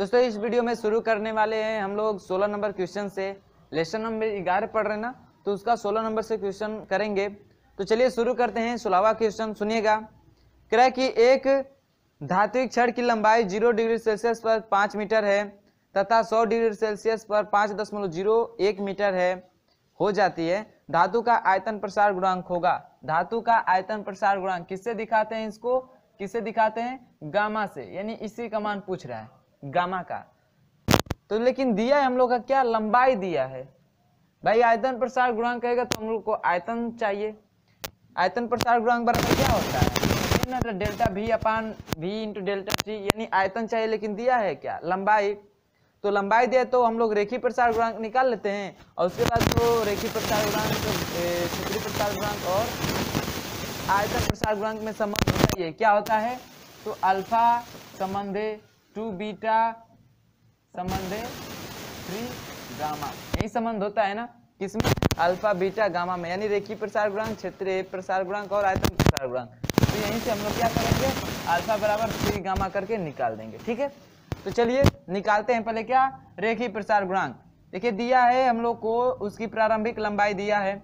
दोस्तों इस वीडियो में शुरू करने वाले हैं हम लोग सोलह नंबर क्वेश्चन से लेसन नंबर ग्यारह पढ़ रहे ना तो उसका सोलह नंबर से क्वेश्चन करेंगे तो चलिए शुरू करते हैं सोलहवा क्वेश्चन सुनिएगा क्रह कि एक धात्विक क्षण की लंबाई जीरो डिग्री सेल्सियस पर पाँच मीटर है तथा सौ डिग्री सेल्सियस पर पाँच दशमलव जीरो एक मीटर है हो जाती है धातु का आयतन प्रसार गुणांक होगा धातु का आयतन प्रसार गुणांक किससे दिखाते हैं इसको किससे दिखाते हैं गामा से यानी इसी का मान पूछ रहा है गामा का तो लेकिन दिया है हम लोग का क्या लंबाई दिया है भाई आयतन प्रसार गुणांक कहेगा तो हम लोग को आयतन चाहिए आयतन प्रसार गुणांक बराबर क्या होता है डेल्टा भी अपान भी इंटू डेल्टा सी यानी आयतन चाहिए लेकिन दिया है क्या लंबाई तो लंबाई दिया तो हम लोग रेखी प्रसार गुणांक निकाल लेते हैं और उसके बाद तो रेखी प्रसार गुणांक क्षेत्रीय प्रसार गुणांक और आयतन प्रसार गुणांक में संबंध होता है क्या होता है तो अल्फा संबंध टू बीटा संबंध है थ्री गामा यही संबंध होता है ना किसमें अल्फा बीटा गामा में यानी रेखी प्रसार गुणांक क्षेत्र प्रसार गुणांक और आयतन प्रसार गुणांक तो यहीं से हम लोग क्या करेंगे अल्फा बराबर थ्री गामा करके निकाल देंगे ठीक है तो चलिए निकालते हैं पहले क्या रेखी प्रसार गुणांक देखिए दिया है हम लोग को उसकी प्रारंभिक लंबाई दिया है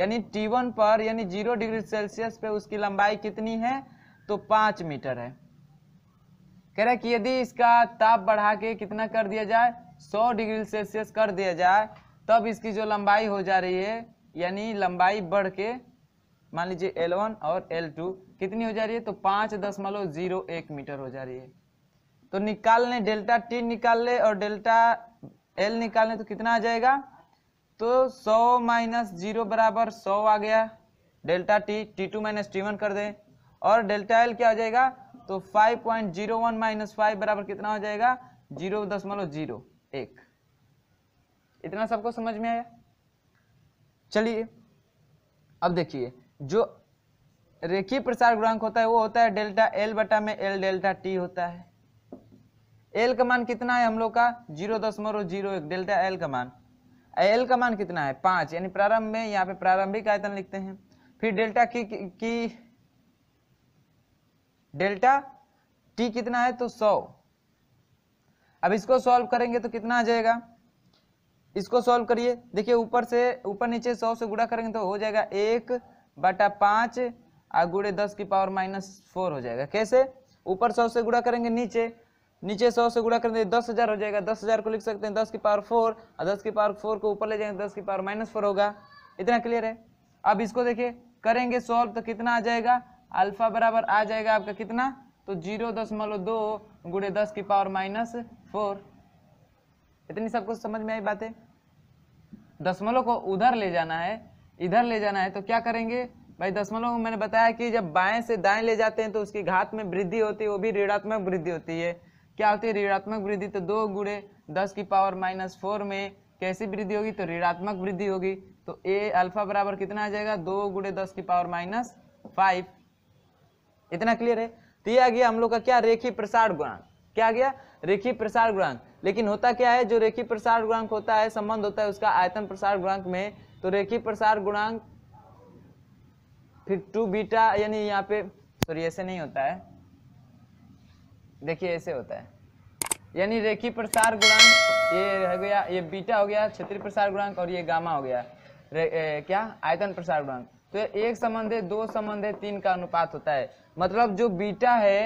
यानी T1 पर यानी जीरो डिग्री सेल्सियस पे उसकी लंबाई कितनी है तो पाँच मीटर है कह रहा है कि यदि इसका ताप बढ़ा के कितना कर दिया जाए 100 डिग्री सेल्सियस कर दिया जाए तब इसकी जो लंबाई हो जा रही है यानी लंबाई बढ़ के मान लीजिए L1 और L2 कितनी हो जा रही है तो पाँच दशमलव जीरो एक मीटर हो जा रही है तो निकाल लें डेल्टा टी निकाल लें और डेल्टा एल निकाल लें तो कितना आ जाएगा तो 100 माइनस जीरो बराबर 100 आ गया delta T T two minus T one कर दें और डेल्टा एल क्या हो जाएगा तो 5.01 point zero one minus five बराबर कितना हो जाएगा जीरो दशमलव जीरो एक इतना सबको समझ में आया चलिए अब देखिए जो रेखीय प्रसार गुणांक होता है वो होता है डेल्टा एल बटा में एल डेल्टा टी होता है एल का मान कितना है हम लोग का जीरो दशमलव जीरो एक डेल्टा एल का मान एल का मान कितना है पाँच यानी प्रारंभ में यहाँ पे प्रारंभिक आयतन लिखते हैं फिर डेल्टा की, की, की डेल्टा टी कितना है तो सौ अब इसको सॉल्व करेंगे तो कितना आ जाएगा इसको सॉल्व करिए देखिए ऊपर से ऊपर नीचे सौ से गुड़ा करेंगे तो हो जाएगा एक बटा पाँच और गुड़े दस की पावर माइनस फोर हो जाएगा कैसे ऊपर सौ से गुड़ा करेंगे नीचे नीचे सौ से गुड़ा करेंगे दस हज़ार हो जाएगा दस हज़ार को लिख सकते हैं दस की पावर फोर और दस की पावर फोर को ऊपर ले जाएंगे दस की पावर माइनस फोर होगा इतना क्लियर है अब इसको देखिए करेंगे सॉल्व तो कितना आ जाएगा अल्फा बराबर आ जाएगा आपका कितना तो जीरो दशमलव दो गुड़े दस की पावर माइनस फोर इतनी सब कुछ समझ में आई बातें दशमलव को उधर ले जाना है इधर ले जाना है तो क्या करेंगे भाई दशमलव में मैंने बताया कि जब बाएं से दाएं ले जाते हैं तो उसकी घात में वृद्धि होती है वो भी ऋणात्मक वृद्धि होती है क्या होती है ऋणात्मक वृद्धि तो दो गुड़े दस की पावर माइनस फोर में कैसी वृद्धि होगी तो ऋणात्मक वृद्धि होगी तो ए अल्फा बराबर कितना आ जाएगा दो गुड़े दस की पावर माइनस फाइव इतना क्लियर है तो ये आ गया हम लोग का क्या रेखी प्रसार गुणांक क्या गया रेखी प्रसार गुणांक लेकिन होता क्या है जो रेखी प्रसार गुणांक होता है संबंध होता है उसका आयतन प्रसार गुणांक में तो रेखी प्रसार गुणांक फिर टू बीटा यानी यहाँ पे सॉरी ऐसे नहीं होता है देखिए ऐसे होता है यानी रेखी प्रसार गुणांक ये हो गया ये बीटा हो गया क्षेत्रीय प्रसार गुणांक और ये गामा हो गया ए, क्या आयतन प्रसार गुणांक तो एक संबंध है दो संबंध है तीन का अनुपात होता है मतलब जो बीटा है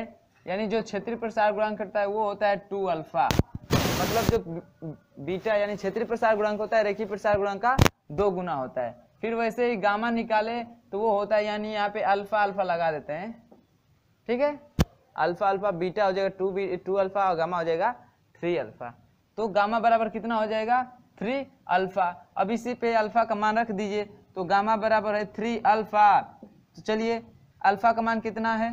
यानी जो क्षेत्रीय प्रसार गुणांक करता है वो होता है टू अल्फा मतलब जो बीटा यानी क्षेत्रीय प्रसार गुणांक होता है रेखी प्रसार गुणांक का दो गुना होता है फिर वैसे ही गामा निकाले तो वो होता है यानी यहाँ पे अल्फा अल्फा लगा देते हैं ठीक है अल्फा अल्फा बीटा हो जाएगा टू बी टू अल्फा और गामा हो जाएगा थ्री अल्फा तो गामा बराबर कितना हो जाएगा थ्री अल्फा अब इसी पे अल्फा का मान रख दीजिए तो गामा बराबर है थ्री अल्फा तो चलिए अल्फा का मान कितना है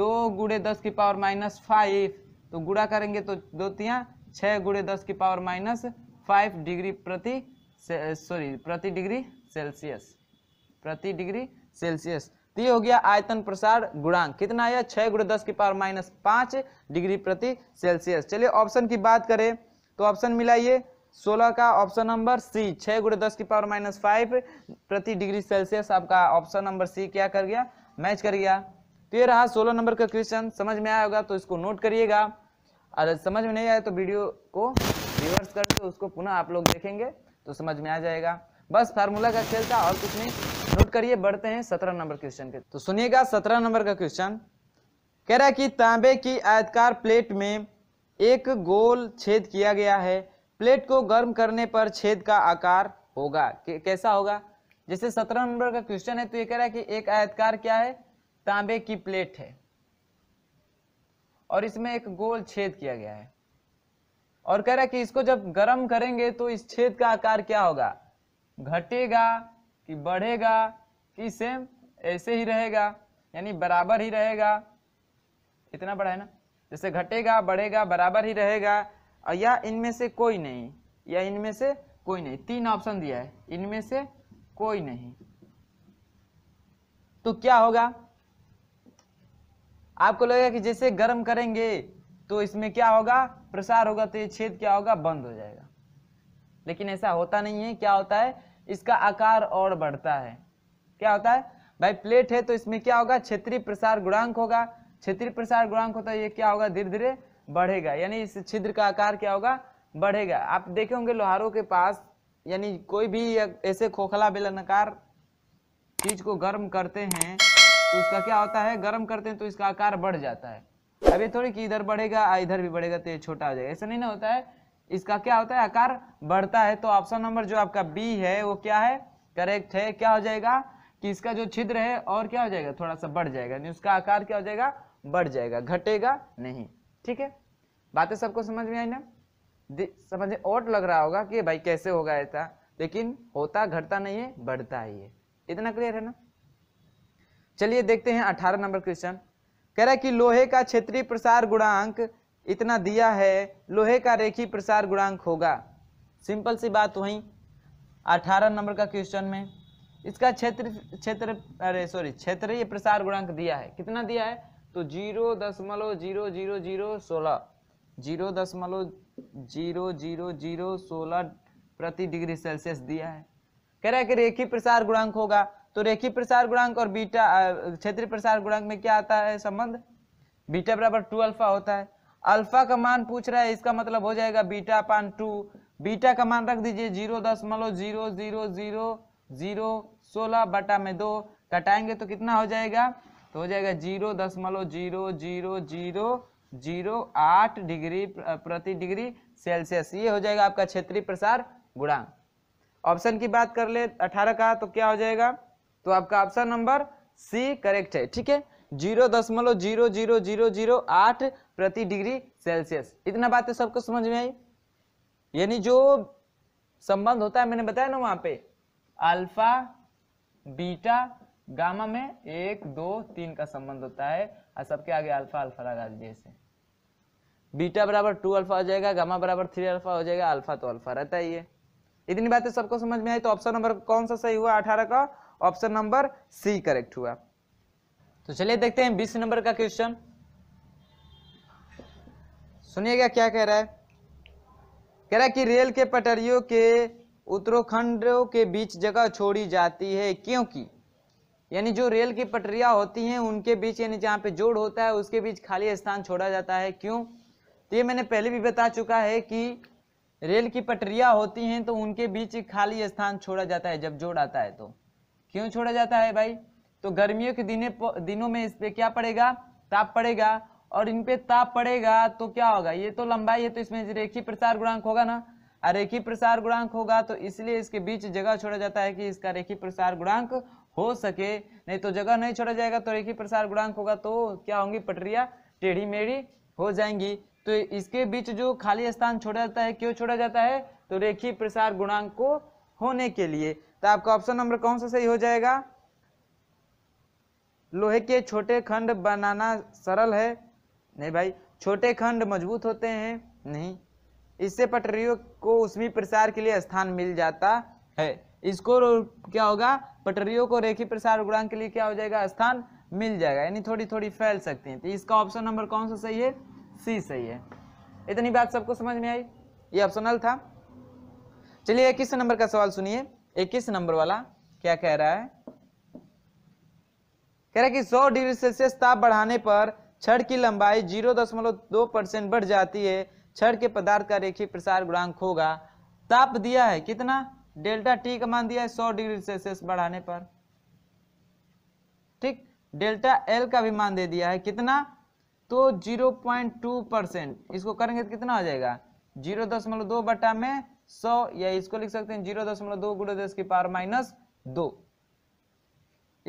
दो गुड़े दस की पावर माइनस फाइव तो गुड़ा करेंगे तो दो तिया छः गुड़े दस की पावर माइनस फाइव डिग्री प्रति सॉरी प्रति डिग्री सेल्सियस प्रति डिग्री सेल्सियस तो ये हो गया आयतन प्रसार गुणांक कितना आया छः गुड़े दस की पावर माइनस पाँच डिग्री प्रति सेल्सियस चलिए ऑप्शन की बात करें तो ऑप्शन मिलाइए सोलह का ऑप्शन नंबर सी छह गुड़े दस की पावर माइनस फाइव प्रति डिग्री सेल्सियस आपका ऑप्शन नंबर सी क्या कर गया मैच कर गया तो ये रहा सोलह नंबर का क्वेश्चन समझ में आया होगा तो इसको नोट करिएगा और समझ में नहीं आया तो वीडियो को रिवर्स करके उसको पुनः आप लोग देखेंगे तो समझ में आ जाएगा बस फार्मूला का खेल था और कुछ नहीं नोट करिए बढ़ते हैं सत्रह नंबर क्वेश्चन के तो सुनिएगा सत्रह नंबर का क्वेश्चन कह रहा है कि तांबे की आयतकार प्लेट में एक गोल छेद किया गया है प्लेट को गर्म करने पर छेद का आकार होगा कैसा होगा जैसे सत्रह नंबर का क्वेश्चन है तो ये कह रहा है कि एक आयतकार क्या है तांबे की प्लेट है और इसमें एक गोल छेद किया गया है और कह रहा है कि इसको जब गर्म करेंगे तो इस छेद का आकार क्या होगा घटेगा कि बढ़ेगा कि सेम ऐसे ही रहेगा यानी बराबर ही रहेगा इतना बड़ा है ना जैसे घटेगा बढ़ेगा बराबर ही रहेगा या इनमें से कोई नहीं या इनमें से कोई नहीं तीन ऑप्शन दिया है इनमें से कोई नहीं तो क्या होगा आपको लगेगा कि जैसे गर्म करेंगे तो इसमें क्या होगा प्रसार होगा तो ये छेद क्या होगा बंद हो जाएगा लेकिन ऐसा होता नहीं है क्या होता है इसका आकार और बढ़ता है क्या होता है भाई प्लेट है तो इसमें क्या होगा क्षेत्रीय प्रसार गुणांक होगा क्षेत्रीय प्रसार गुणांक होता है ये क्या होगा धीरे धीरे बढ़ेगा यानी इस छिद्र का आकार क्या होगा बढ़ेगा आप देखे होंगे लोहारों के पास यानी कोई भी ऐसे खोखला बेलनाकार चीज को गर्म करते हैं तो उसका क्या होता है गर्म करते हैं तो इसका आकार बढ़ जाता है अब ये थोड़ी कि इधर बढ़ेगा इधर भी बढ़ेगा तो ये छोटा हो जाएगा ऐसा नहीं ना होता है इसका क्या होता है आकार बढ़ता है तो ऑप्शन नंबर जो आपका बी है वो क्या है करेक्ट है क्या हो जाएगा कि इसका जो छिद्र है और क्या हो जाएगा थोड़ा सा बढ़ जाएगा यानी उसका आकार क्या हो जाएगा बढ़ जाएगा घटेगा नहीं ठीक है बातें सबको समझ में आई ना समझ में लग रहा होगा कि भाई कैसे होगा ऐसा लेकिन होता घटता नहीं है बढ़ता ही है इतना क्लियर है ना चलिए देखते हैं अठारह नंबर क्वेश्चन कह रहा है कि लोहे का क्षेत्रीय प्रसार गुणांक इतना दिया है लोहे का रेखी प्रसार गुणांक होगा सिंपल सी बात वही अठारह नंबर का क्वेश्चन में इसका क्षेत्र क्षेत्र अरे सॉरी क्षेत्रीय प्रसार गुणांक दिया है कितना दिया है तो जीरो दशमलव जीरो जीरो जीरो सोलह जीरो दशमलव जीरो जीरो जीरो सोलह प्रति डिग्री सेल्सियस दिया है कह रहा है कि रेखी प्रसार गुणांक होगा तो रेखी प्रसार गुणांक और बीटा क्षेत्रीय प्रसार गुणांक में क्या आता है संबंध बीटा बराबर टू अल्फा होता है अल्फा का मान पूछ रहा है इसका मतलब हो जाएगा बीटा पान टू बीटा का मान रख दीजिए जीरो दशमलव जीरो जीरो जीरो जीरो सोलह बटा में दो कटाएंगे तो कितना हो जाएगा तो हो जाएगा जीरो दशमलव जीरो जीरो जीरो जीरो आठ डिग्री प्रति डिग्री सेल्सियस ये हो जाएगा आपका क्षेत्रीय प्रसार गुणांक ऑप्शन की बात कर ले अठारह का तो क्या हो जाएगा तो आपका ऑप्शन नंबर सी करेक्ट है ठीक है जीरो दशमलव जीरो जीरो जीरो जीरो आठ प्रति डिग्री सेल्सियस इतना बात है तो सबको समझ में आई यानी जो संबंध होता है मैंने बताया ना वहां पे अल्फा बीटा गामा में एक दो तीन का संबंध होता है और सबके आगे अल्फा अल्फा लगा दीजिए इसे बीटा बराबर टू अल्फा हो जाएगा गामा बराबर थ्री अल्फा हो जाएगा अल्फा तो अल्फा रहता ही है इतनी बातें सबको समझ में आई तो ऑप्शन नंबर कौन सा सही हुआ अठारह का ऑप्शन नंबर सी करेक्ट हुआ तो चलिए देखते हैं बीस नंबर का क्वेश्चन सुनिएगा क्या कह रहा है कह रहा है कि रेल के पटरियों के उत्तराखंडों के बीच जगह छोड़ी जाती है क्योंकि यानी जो रेल की पटरियां होती हैं उनके बीच यानी जहाँ पे जोड़ होता है उसके बीच खाली स्थान छोड़ा जाता है क्यों तो ये मैंने पहले भी बता चुका है कि रेल की पटरियां होती हैं तो उनके बीच खाली स्थान छोड़ा जाता है जब जोड़ आता है तो क्यों छोड़ा जाता है भाई तो गर्मियों के दिने दिनों में इस पर क्या पड़ेगा ताप पड़ेगा और इन पे ताप पड़ेगा तो क्या होगा ये तो लंबाई है तो इसमें रेखी प्रसार गुणांक होगा ना और रेखी प्रसार गुणांक होगा तो इसलिए इसके बीच जगह छोड़ा जाता है कि इसका रेखी प्रसार गुणांक हो सके नहीं तो जगह नहीं छोड़ा जाएगा तो रेखी प्रसार गुणांक होगा तो क्या होंगी पटरिया टेढ़ी मेढ़ी हो जाएंगी तो इसके बीच जो खाली स्थान छोड़ा जाता है क्यों छोड़ा जाता है तो रेखी प्रसार गुणांक को होने के लिए तो आपका ऑप्शन नंबर कौन सा सही हो जाएगा लोहे के छोटे खंड बनाना सरल है नहीं भाई छोटे खंड मजबूत होते हैं नहीं इससे पटरियों को उसमें प्रसार के लिए स्थान मिल जाता है स्कोर क्या होगा पटरियों को रेखी प्रसार गुणांक के लिए क्या हो जाएगा स्थान मिल जाएगा यानी थोड़ी थोड़ी फैल सकती हैं तो इसका ऑप्शन नंबर कौन सा सही है सी सही है इतनी बात सबको समझ में आई ये ऑप्शनल था चलिए इक्कीस नंबर का सवाल सुनिए इक्कीस नंबर वाला क्या कह रहा है कह रहा है कि 100 डिग्री सेल्सियस ताप बढ़ाने पर छड़ की लंबाई 0.2 परसेंट बढ़ जाती है छड़ के पदार्थ का रेखीय प्रसार गुणांक होगा ताप दिया है कितना डेल्टा टी का मान दिया है सौ डिग्री सेल्सियस बढ़ाने पर ठीक डेल्टा एल का भी मान दे दिया है कितना तो 0.2 परसेंट इसको करेंगे तो कितना हो जाएगा जीरो दशमलव दो बटा में सौ या इसको लिख सकते हैं जीरो दशमलव दो गुड़ो दस की पावर माइनस दो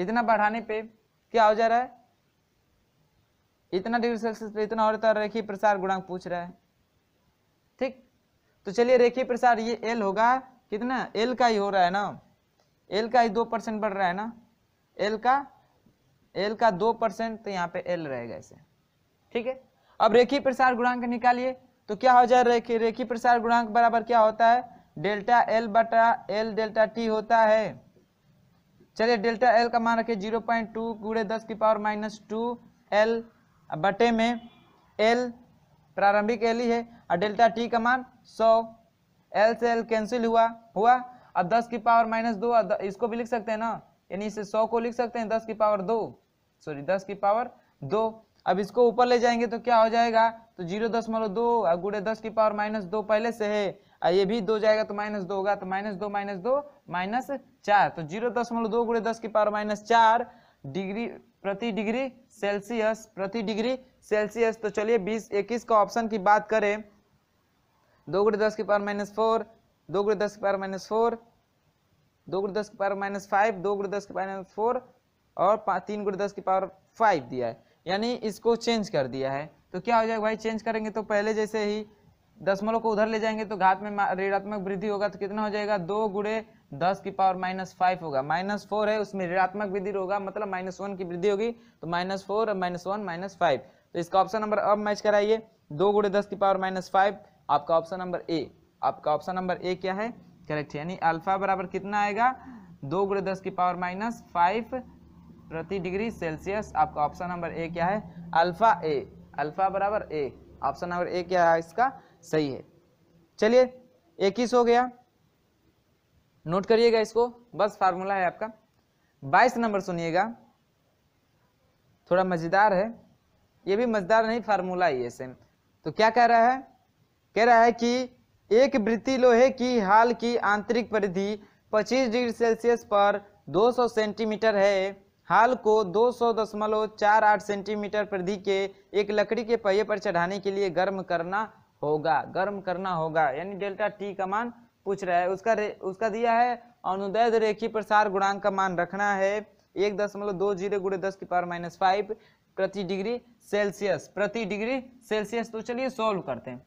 इतना बढ़ाने पे क्या हो जा रहा है इतना डिग्री सेल्सियस पे इतना तो और तो रेखीय प्रसार गुणांक पूछ रहा है ठीक तो चलिए रेखीय प्रसार ये एल होगा कितना एल का ही हो रहा है ना एल का ही दो परसेंट बढ़ रहा है ना एल का एल का दो परसेंट तो यहाँ पे एल रहेगा इसे ठीक है अब रेखी प्रसार गुणांक निकालिए तो क्या हो जाए रेखी रेखी प्रसार गुणांक बराबर क्या होता है डेल्टा एल बटा एल डेल्टा टी होता है चलिए डेल्टा एल का मान रखिए जीरो पॉइंट टू गुड़े दस की पावर माइनस टू एल बटे में एल प्रारंभिक एल ही है और डेल्टा टी का मान सौ एल से एल कैंसिल हुआ हुआ अब दस की पावर माइनस दो इसको भी लिख सकते हैं ना यानी इसे सौ को लिख सकते हैं दस की पावर दो सॉरी दस की पावर दो अब इसको ऊपर ले जाएंगे तो क्या हो जाएगा तो जीरो दशमलव दो गुड़े दस की पावर माइनस दो पहले से है और ये भी दो जाएगा तो माइनस दो होगा तो माइनस दो माइनस दो माइनस चार तो जीरो दशमलव दो गुड़े दस की पावर माइनस चार डिग्री प्रति डिग्री सेल्सियस प्रति डिग्री सेल्सियस तो चलिए बीस इक्कीस का ऑप्शन की बात करें दो गुड़े दस की पावर माइनस फोर दो गुड़े दस की पावर माइनस फोर दो गुड़े दस की पावर माइनस फाइव दो गुड़े दस की पावर माइनस फोर और तीन गुड़े दस की पावर फाइव दिया है यानी इसको चेंज कर दिया है तो क्या हो जाएगा भाई चेंज करेंगे तो पहले जैसे ही दसमलव को उधर ले जाएंगे तो घात में ऋणात्मक वृद्धि होगा तो कितना हो जाएगा दो गुड़े दस की पावर माइनस फाइव होगा माइनस फोर है उसमें ऋणात्मक वृद्धि होगा मतलब माइनस वन की वृद्धि होगी तो माइनस फोर और माइनस वन माइनस फाइव तो इसका ऑप्शन नंबर अब मैच कराइए दो गुड़े दस की पावर माइनस फाइव आपका ऑप्शन नंबर ए आपका ऑप्शन नंबर ए क्या है करेक्ट यानी अल्फा बराबर कितना आएगा दो गुड़े दस की पावर माइनस फाइव प्रति डिग्री सेल्सियस आपका ऑप्शन नंबर ए क्या है अल्फा ए अल्फा बराबर ए ऑप्शन नंबर ए क्या है इसका सही है चलिए इक्कीस हो गया नोट करिएगा इसको बस फार्मूला है आपका बाईस नंबर सुनिएगा थोड़ा मज़ेदार है ये भी मज़ेदार नहीं फार्मूला ही है सेम तो क्या कह रहा है कह रहा है कि एक वृत्ति लोहे की हाल की आंतरिक परिधि 25 डिग्री सेल्सियस पर 200 सेंटीमीटर है हाल को 200.48 सेंटीमीटर परिधि के एक लकड़ी के पहिए पर चढ़ाने के लिए गर्म करना होगा गर्म करना होगा यानी डेल्टा टी का मान पूछ रहा है उसका उसका दिया है अनुदय रेखी प्रसार गुणांक का मान रखना है एक दशमलव दो जीरो गुड़े दस की पावर माइनस फाइव प्रति डिग्री सेल्सियस प्रति डिग्री सेल्सियस तो चलिए सॉल्व करते हैं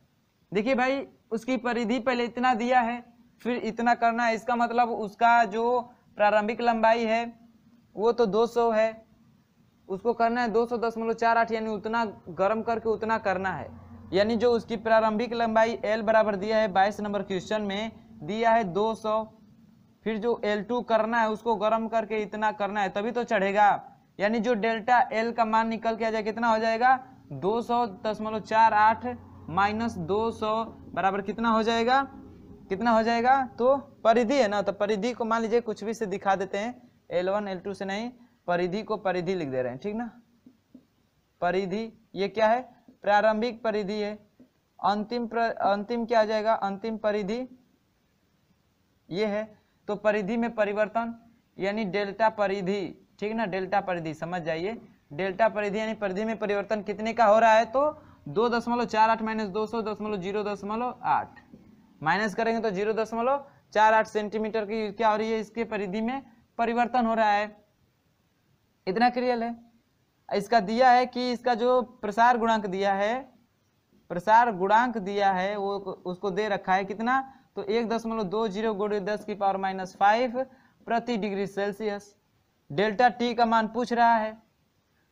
देखिए भाई उसकी परिधि पहले इतना दिया है फिर इतना करना है इसका मतलब उसका जो प्रारंभिक लंबाई है वो तो 200 है उसको करना है दो सौ दशमलव चार आठ यानी उतना गर्म करके उतना करना है यानी जो उसकी प्रारंभिक लंबाई एल बराबर दिया है बाईस नंबर क्वेश्चन में दिया है दो फिर जो L2 करना है उसको गर्म करके इतना करना है तभी तो चढ़ेगा यानी जो डेल्टा L का मान निकल के आ जाए कितना हो जाएगा दो सौ दशमलव चार आठ माइनस दो सौ बराबर कितना हो जाएगा कितना हो जाएगा तो परिधि है ना तो परिधि को मान लीजिए कुछ भी से दिखा देते हैं एल वन एल टू से नहीं परिधि को परिधि लिख दे रहे हैं ठीक ना परिधि ये क्या है प्रारंभिक परिधि है अंतिम प्र, अंतिम क्या आ जाएगा अंतिम परिधि ये है तो परिधि में परिवर्तन यानी डेल्टा परिधि ठीक ना डेल्टा परिधि समझ जाइए डेल्टा परिधि यानी परिधि में परिवर्तन कितने का हो रहा है तो दो दशमलव चार आठ माइनस दो सौ दशमलव जीरो दशमलव आठ माइनस करेंगे तो जीरो दशमलव चार आठ सेंटीमीटर की क्या हो रही है इसके परिधि में परिवर्तन हो रहा है इतना क्लियर है इसका दिया है कि इसका जो प्रसार गुणांक दिया है प्रसार गुणांक दिया है वो उसको दे रखा है कितना तो एक दशमलव दो जीरो गुड़े दस की पावर माइनस फाइव प्रति डिग्री सेल्सियस डेल्टा टी का मान पूछ रहा है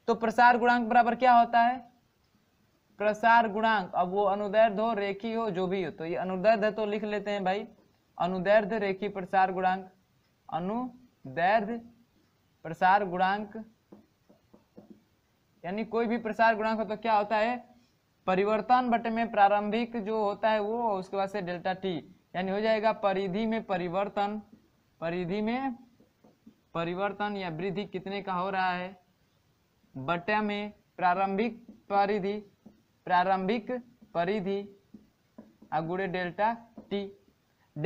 तो प्रसार गुणांक बराबर क्या होता है प्रसार गुणांक अब वो अनुदैर्ध हो रेखी हो जो भी हो तो ये अनुदैर्ध तो लिख लेते हैं भाई अनुदैर्ध रेखी प्रसार गुणांक अनुदैर्ध प्रसार गुणांक यानी कोई भी प्रसार गुणांक हो तो क्या होता है परिवर्तन बट में प्रारंभिक जो होता है वो उसके बाद से डेल्टा टी यानी हो जाएगा परिधि में परिवर्तन परिधि में परिवर्तन या वृद्धि कितने का हो रहा है बटा में प्रारंभिक परिधि प्रारंभिक परिधि आ डेल्टा टी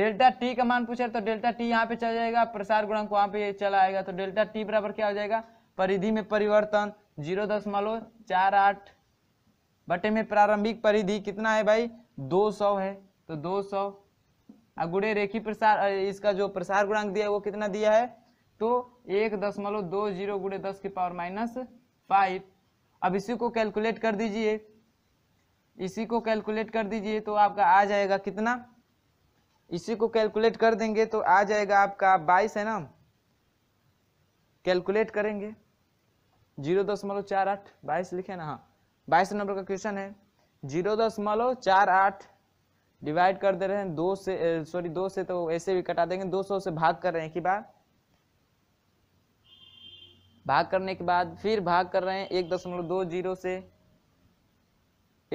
डेल्टा टी का मान पूछा तो डेल्टा टी यहाँ पे चला जाएगा प्रसार गुणांक वहां पे चला आएगा तो डेल्टा टी बराबर क्या हो जाएगा परिधि में परिवर्तन जीरो दशमलव चार आठ बटे में प्रारंभिक परिधि कितना है भाई दो सौ है तो दो सौ गुड़े रेखी प्रसार इसका जो प्रसार गुणांक दिया है वो कितना दिया है तो एक दशमलव दो जीरो गुड़े दस की पावर माइनस फाइव अब इसी को कैलकुलेट कर दीजिए इसी को कैलकुलेट कर दीजिए तो आपका आ जाएगा कितना इसी को कैलकुलेट कर देंगे तो आ जाएगा आपका बाईस है ना कैलकुलेट करेंगे जीरो दशमलव चार आठ बाईस लिखे ना हाँ बाईस नंबर का क्वेश्चन है जीरो दशमलव चार आठ डिवाइड कर दे रहे हैं दो से सॉरी दो से तो ऐसे भी कटा देंगे दो सौ से भाग कर रहे हैं कि बार भाग करने के बाद फिर भाग कर रहे हैं एक दशमलव दो जीरो से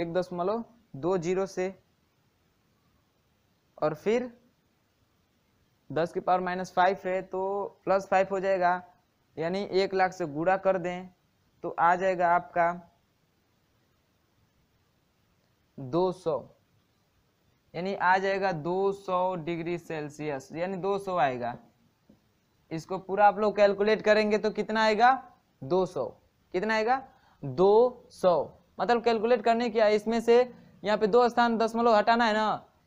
एक दशमलव दो जीरो से और फिर दस के पावर माइनस फाइव है तो प्लस फाइव हो जाएगा यानी एक लाख से गुड़ा कर दें तो आ जाएगा आपका दो सौ यानी आ जाएगा दो सौ डिग्री सेल्सियस यानी दो सौ आएगा इसको पूरा आप लोग कैलकुलेट करेंगे तो कितना आएगा दो सौ कितना आएगा दो सौ मतलब कैलकुलेट करने किया इसमें से यहाँ पे दो स्थान दशमलव हटाना है ना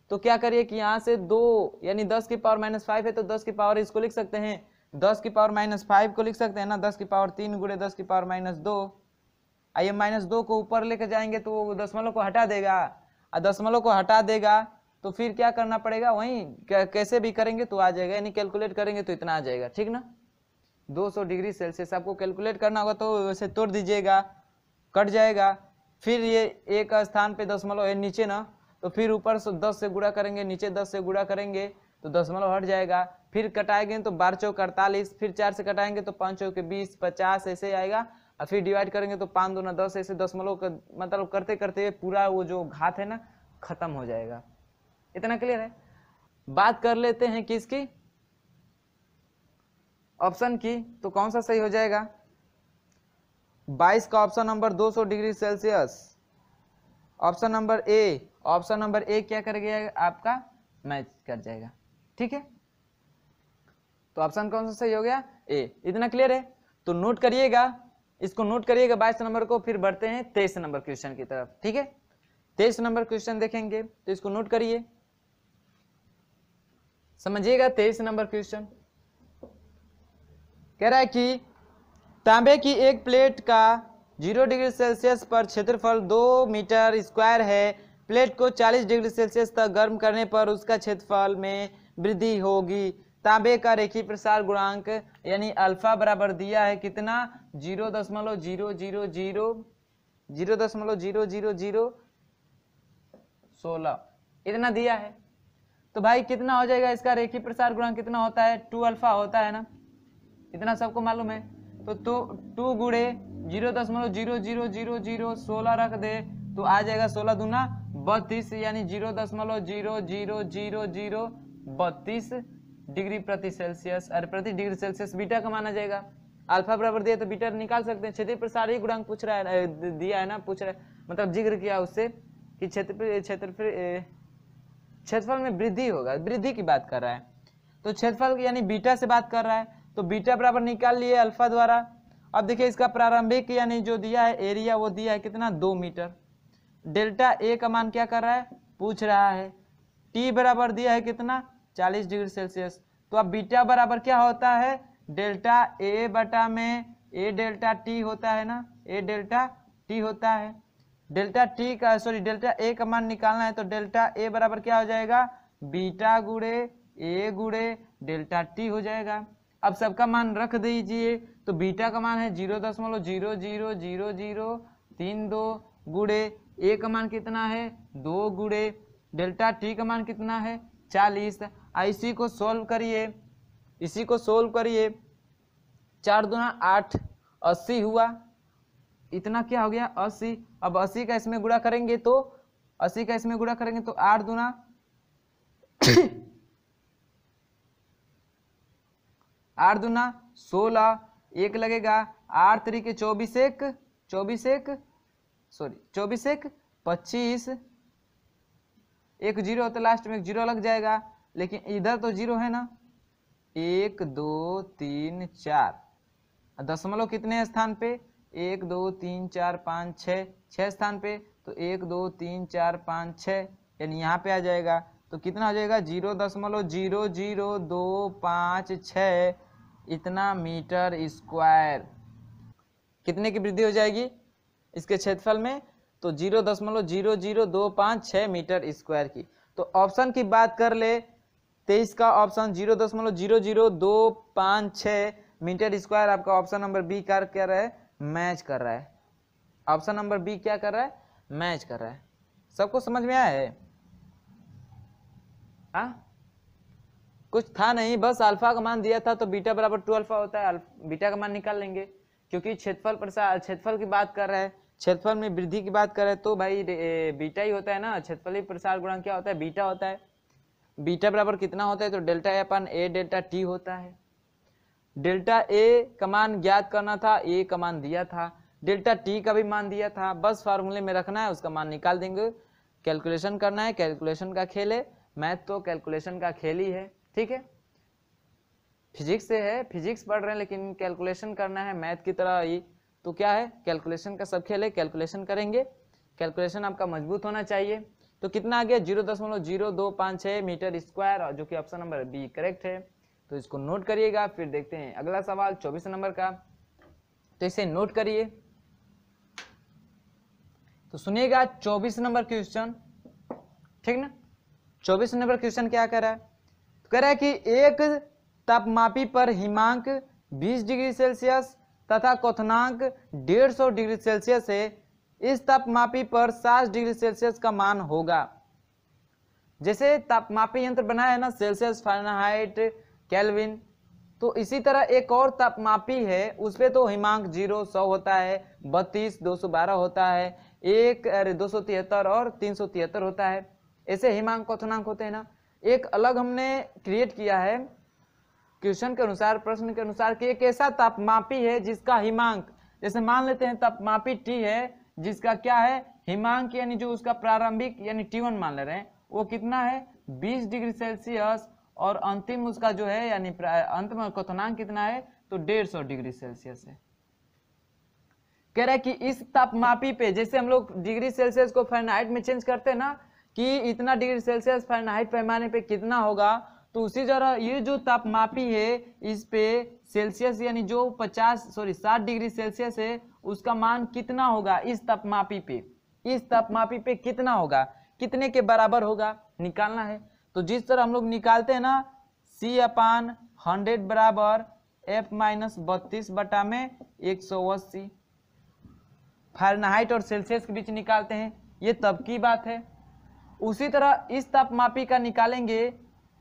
तो क्या करिए कि यहाँ से दो यानी दस की पावर माइनस फाइव है तो दस की पावर इसको लिख सकते हैं दस की पावर माइनस फाइव को लिख सकते हैं ना दस की पावर तीन गुड़े दस की पावर माइनस दो आइए माइनस दो को ऊपर लेके जाएंगे तो वो दशमलव को हटा देगा और दशमलव को हटा देगा तो फिर क्या करना पड़ेगा वहीं कैसे भी करेंगे तो आ जाएगा यानी कैलकुलेट करेंगे तो इतना आ जाएगा ठीक ना 200 डिग्री सेल्सियस आपको कैलकुलेट करना होगा तो वैसे तोड़ दीजिएगा कट जाएगा फिर ये एक स्थान पे दशमलव है नीचे ना तो फिर ऊपर से दस से गुड़ा करेंगे नीचे दस से गुड़ा करेंगे तो दशमलव हट जाएगा फिर कटाएंगे तो बारह चौक अड़तालीस फिर चार से कटाएंगे तो पाँच चौके बीस पचास ऐसे आएगा और फिर डिवाइड करेंगे तो पाँच दो ना दस ऐसे दशमलव मतलब करते करते पूरा वो जो घात है ना खत्म हो जाएगा इतना क्लियर है बात कर लेते हैं किसकी ऑप्शन की तो कौन सा सही हो जाएगा बाईस का option number 200 degree Celsius option number A option number A क्या कर गया आपका मैच कर जाएगा ठीक है तो ऑप्शन कौन सा सही हो गया ए इतना क्लियर है तो नोट करिएगा इसको नोट करिएगा बाईस नंबर को फिर बढ़ते हैं तेईस नंबर क्वेश्चन की तरफ ठीक है तेईस नंबर क्वेश्चन देखेंगे तो इसको नोट करिए समझिएगा तेईस नंबर क्वेश्चन कह रहा है कि तांबे की एक प्लेट का जीरो डिग्री सेल्सियस पर क्षेत्रफल दो मीटर स्क्वायर है प्लेट को चालीस डिग्री सेल्सियस तक गर्म करने पर उसका क्षेत्रफल में वृद्धि होगी तांबे का रेखी प्रसार गुणांक यानी अल्फा बराबर दिया है कितना जीरो दशमलव जीरो जीरो जीरो जीरो दशमलव जीरो जीरो जीरो सोलह इतना दिया है तो भाई कितना हो जाएगा इसका रेखी प्रसार गुणांक कितना होता है टू अल्फा होता है ना इतना सबको मालूम है तो टू टू गुड़े जीरो दशमलव जीरो जीरो जीरो जीरो सोलह रख दे तो आ जाएगा सोलह दूना बत्तीस यानी जीरो दशमलव जीरो जीरो जीरो जीरो बत्तीस डिग्री प्रति सेल्सियस अरे प्रति डिग्री सेल्सियस बीटा का माना जाएगा अल्फा बराबर दिया तो बीटा निकाल सकते हैं क्षेत्र प्रसार ही गुणांक पूछ रहा है दिया है ना पूछ रहा है मतलब जिक्र किया उससे कि क्षेत्र क्षेत्र क्षेत्रफल में वृद्धि होगा वृद्धि की बात कर रहा है तो क्षेत्रफल यानी बीटा से बात कर रहा है तो बीटा बराबर निकाल लिए अल्फा द्वारा अब देखिए इसका प्रारंभिक यानी जो दिया है एरिया वो दिया है कितना दो मीटर डेल्टा ए का मान क्या कर रहा है पूछ रहा है टी बराबर दिया है कितना चालीस डिग्री सेल्सियस तो अब बीटा बराबर क्या होता है डेल्टा ए बटा में ए डेल्टा टी होता है ना ए डेल्टा टी होता है डेल्टा टी का सॉरी डेल्टा ए का मान निकालना है तो डेल्टा ए बराबर क्या हो जाएगा बीटा गुड़े ए गुड़े डेल्टा टी हो जाएगा अब सबका मान रख दीजिए तो बीटा का मान है जीरो दशमलव जीरो जीरो जीरो जीरो तीन दो गुड़े ए का मान कितना है दो गुड़े डेल्टा टी का मान कितना है चालीस इसी को सोल्व करिए इसी को सोल्व करिए चार दुना आठ अस्सी हुआ इतना क्या हो गया अस्सी अब अस्सी का इसमें गुड़ा करेंगे तो अस्सी का इसमें गुड़ा करेंगे तो आठ दुना आठ दूना सोलह एक लगेगा आठ तरीके चौबीस एक चौबीस एक सॉरी चौबीस एक पच्चीस एक जीरो तो लास्ट में एक जीरो लग जाएगा लेकिन इधर तो जीरो है ना एक दो तीन चार दशमलव कितने स्थान पे एक दो तीन चार पाँच छः छः स्थान पे तो एक दो तीन चार पाँच छः यानी यहाँ पे आ जाएगा तो कितना हो जाएगा जीरो दशमलव जीरो जीरो दो पाँच छः इतना मीटर स्क्वायर कितने की वृद्धि हो जाएगी इसके क्षेत्रफल में तो जीरो दशमलव जीरो जीरो दो पाँच छः मीटर स्क्वायर की तो ऑप्शन की बात कर ले तेईस का ऑप्शन जीरो दशमलव जीरो जीरो दो पाँच छः मीटर स्क्वायर आपका ऑप्शन नंबर बी कर क्या रहा है मैच कर रहा है ऑप्शन नंबर बी क्या कर रहा है मैच कर रहा है सबको समझ में आया है हाँ? कुछ था नहीं बस अल्फा का मान दिया था तो बीटा बराबर टू अल्फा होता है बीटा का मान निकाल लेंगे क्योंकि क्षेत्रफल प्रसार क्षेत्रफल की बात कर रहे हैं क्षेत्रफल में वृद्धि की बात करें तो भाई बीटा ही होता है ना क्षेत्रफल प्रसार गुणांक क्या होता है बीटा होता है बीटा बराबर कितना होता है तो डेल्टा ए अपन ए डेल्टा टी होता है डेल्टा ए का मान ज्ञात करना था ए का मान दिया था डेल्टा टी का भी मान दिया था बस फार्मूले में रखना है उसका मान निकाल देंगे कैलकुलेशन करना है कैलकुलेशन का खेल है मैथ तो कैलकुलेशन का खेल ही है ठीक है फिजिक्स से है फिजिक्स पढ़ रहे हैं लेकिन कैलकुलेशन करना है मैथ की तरह ही तो क्या है कैलकुलेशन का सब खेल है कैलकुलेशन करेंगे कैलकुलेशन आपका मजबूत होना चाहिए तो कितना आ गया जीरो दशमलव जीरो दो पाँच छः मीटर स्क्वायर जो कि ऑप्शन नंबर बी करेक्ट है तो इसको नोट करिएगा फिर देखते हैं अगला सवाल चौबीस नंबर का तो इसे नोट करिए तो सुनिएगा चौबीस नंबर क्वेश्चन ठीक ना चौबीस नंबर क्वेश्चन क्या कर रहा है कह रहा है कि एक तापमापी पर हिमांक 20 डिग्री सेल्सियस तथा क्वनांक 150 डिग्री सेल्सियस है इस तापमापी पर 60 डिग्री सेल्सियस का मान होगा जैसे तापमापी यंत्र बनाया है ना सेल्सियस फारेनहाइट कैलविन तो इसी तरह एक और तापमापी है उस पर तो हिमांक जीरो सौ होता है बत्तीस दो सौ बारह होता है एक अरे दो सौ तिहत्तर और तीन सौ तिहत्तर होता है ऐसे हिमांक कोथनांक होते हैं ना एक अलग हमने क्रिएट किया है क्वेश्चन के अनुसार प्रश्न के अनुसार कि एक ऐसा तापमापी है जिसका हिमांक जैसे मान लेते हैं तापमापी टी है जिसका क्या है हिमांक यानी जो उसका प्रारंभिक यानी टी वन मान ले रहे हैं वो कितना है बीस डिग्री सेल्सियस और अंतिम उसका जो है यानी अंत में क्वनांक कितना है तो डेढ़ सौ डिग्री सेल्सियस है कह रहा है कि इस तापमापी पे जैसे हम लोग डिग्री सेल्सियस को फेरनाइट में चेंज करते हैं ना कि इतना डिग्री सेल्सियस फारेनहाइट पैमाने पे कितना होगा तो उसी जरा ये जो तापमापी है इस पे सेल्सियस यानी जो 50 सॉरी 60 डिग्री सेल्सियस है उसका मान कितना होगा इस तापमापी पे इस तापमापी पे कितना होगा कितने के बराबर होगा निकालना है तो जिस तरह हम लोग निकालते हैं ना सी अपान हंड्रेड बराबर एफ माइनस बत्तीस बटा में एक सौ अस्सी फारेनहाइट और सेल्सियस के बीच निकालते हैं ये तब की बात है उसी तरह इस तापमापी का निकालेंगे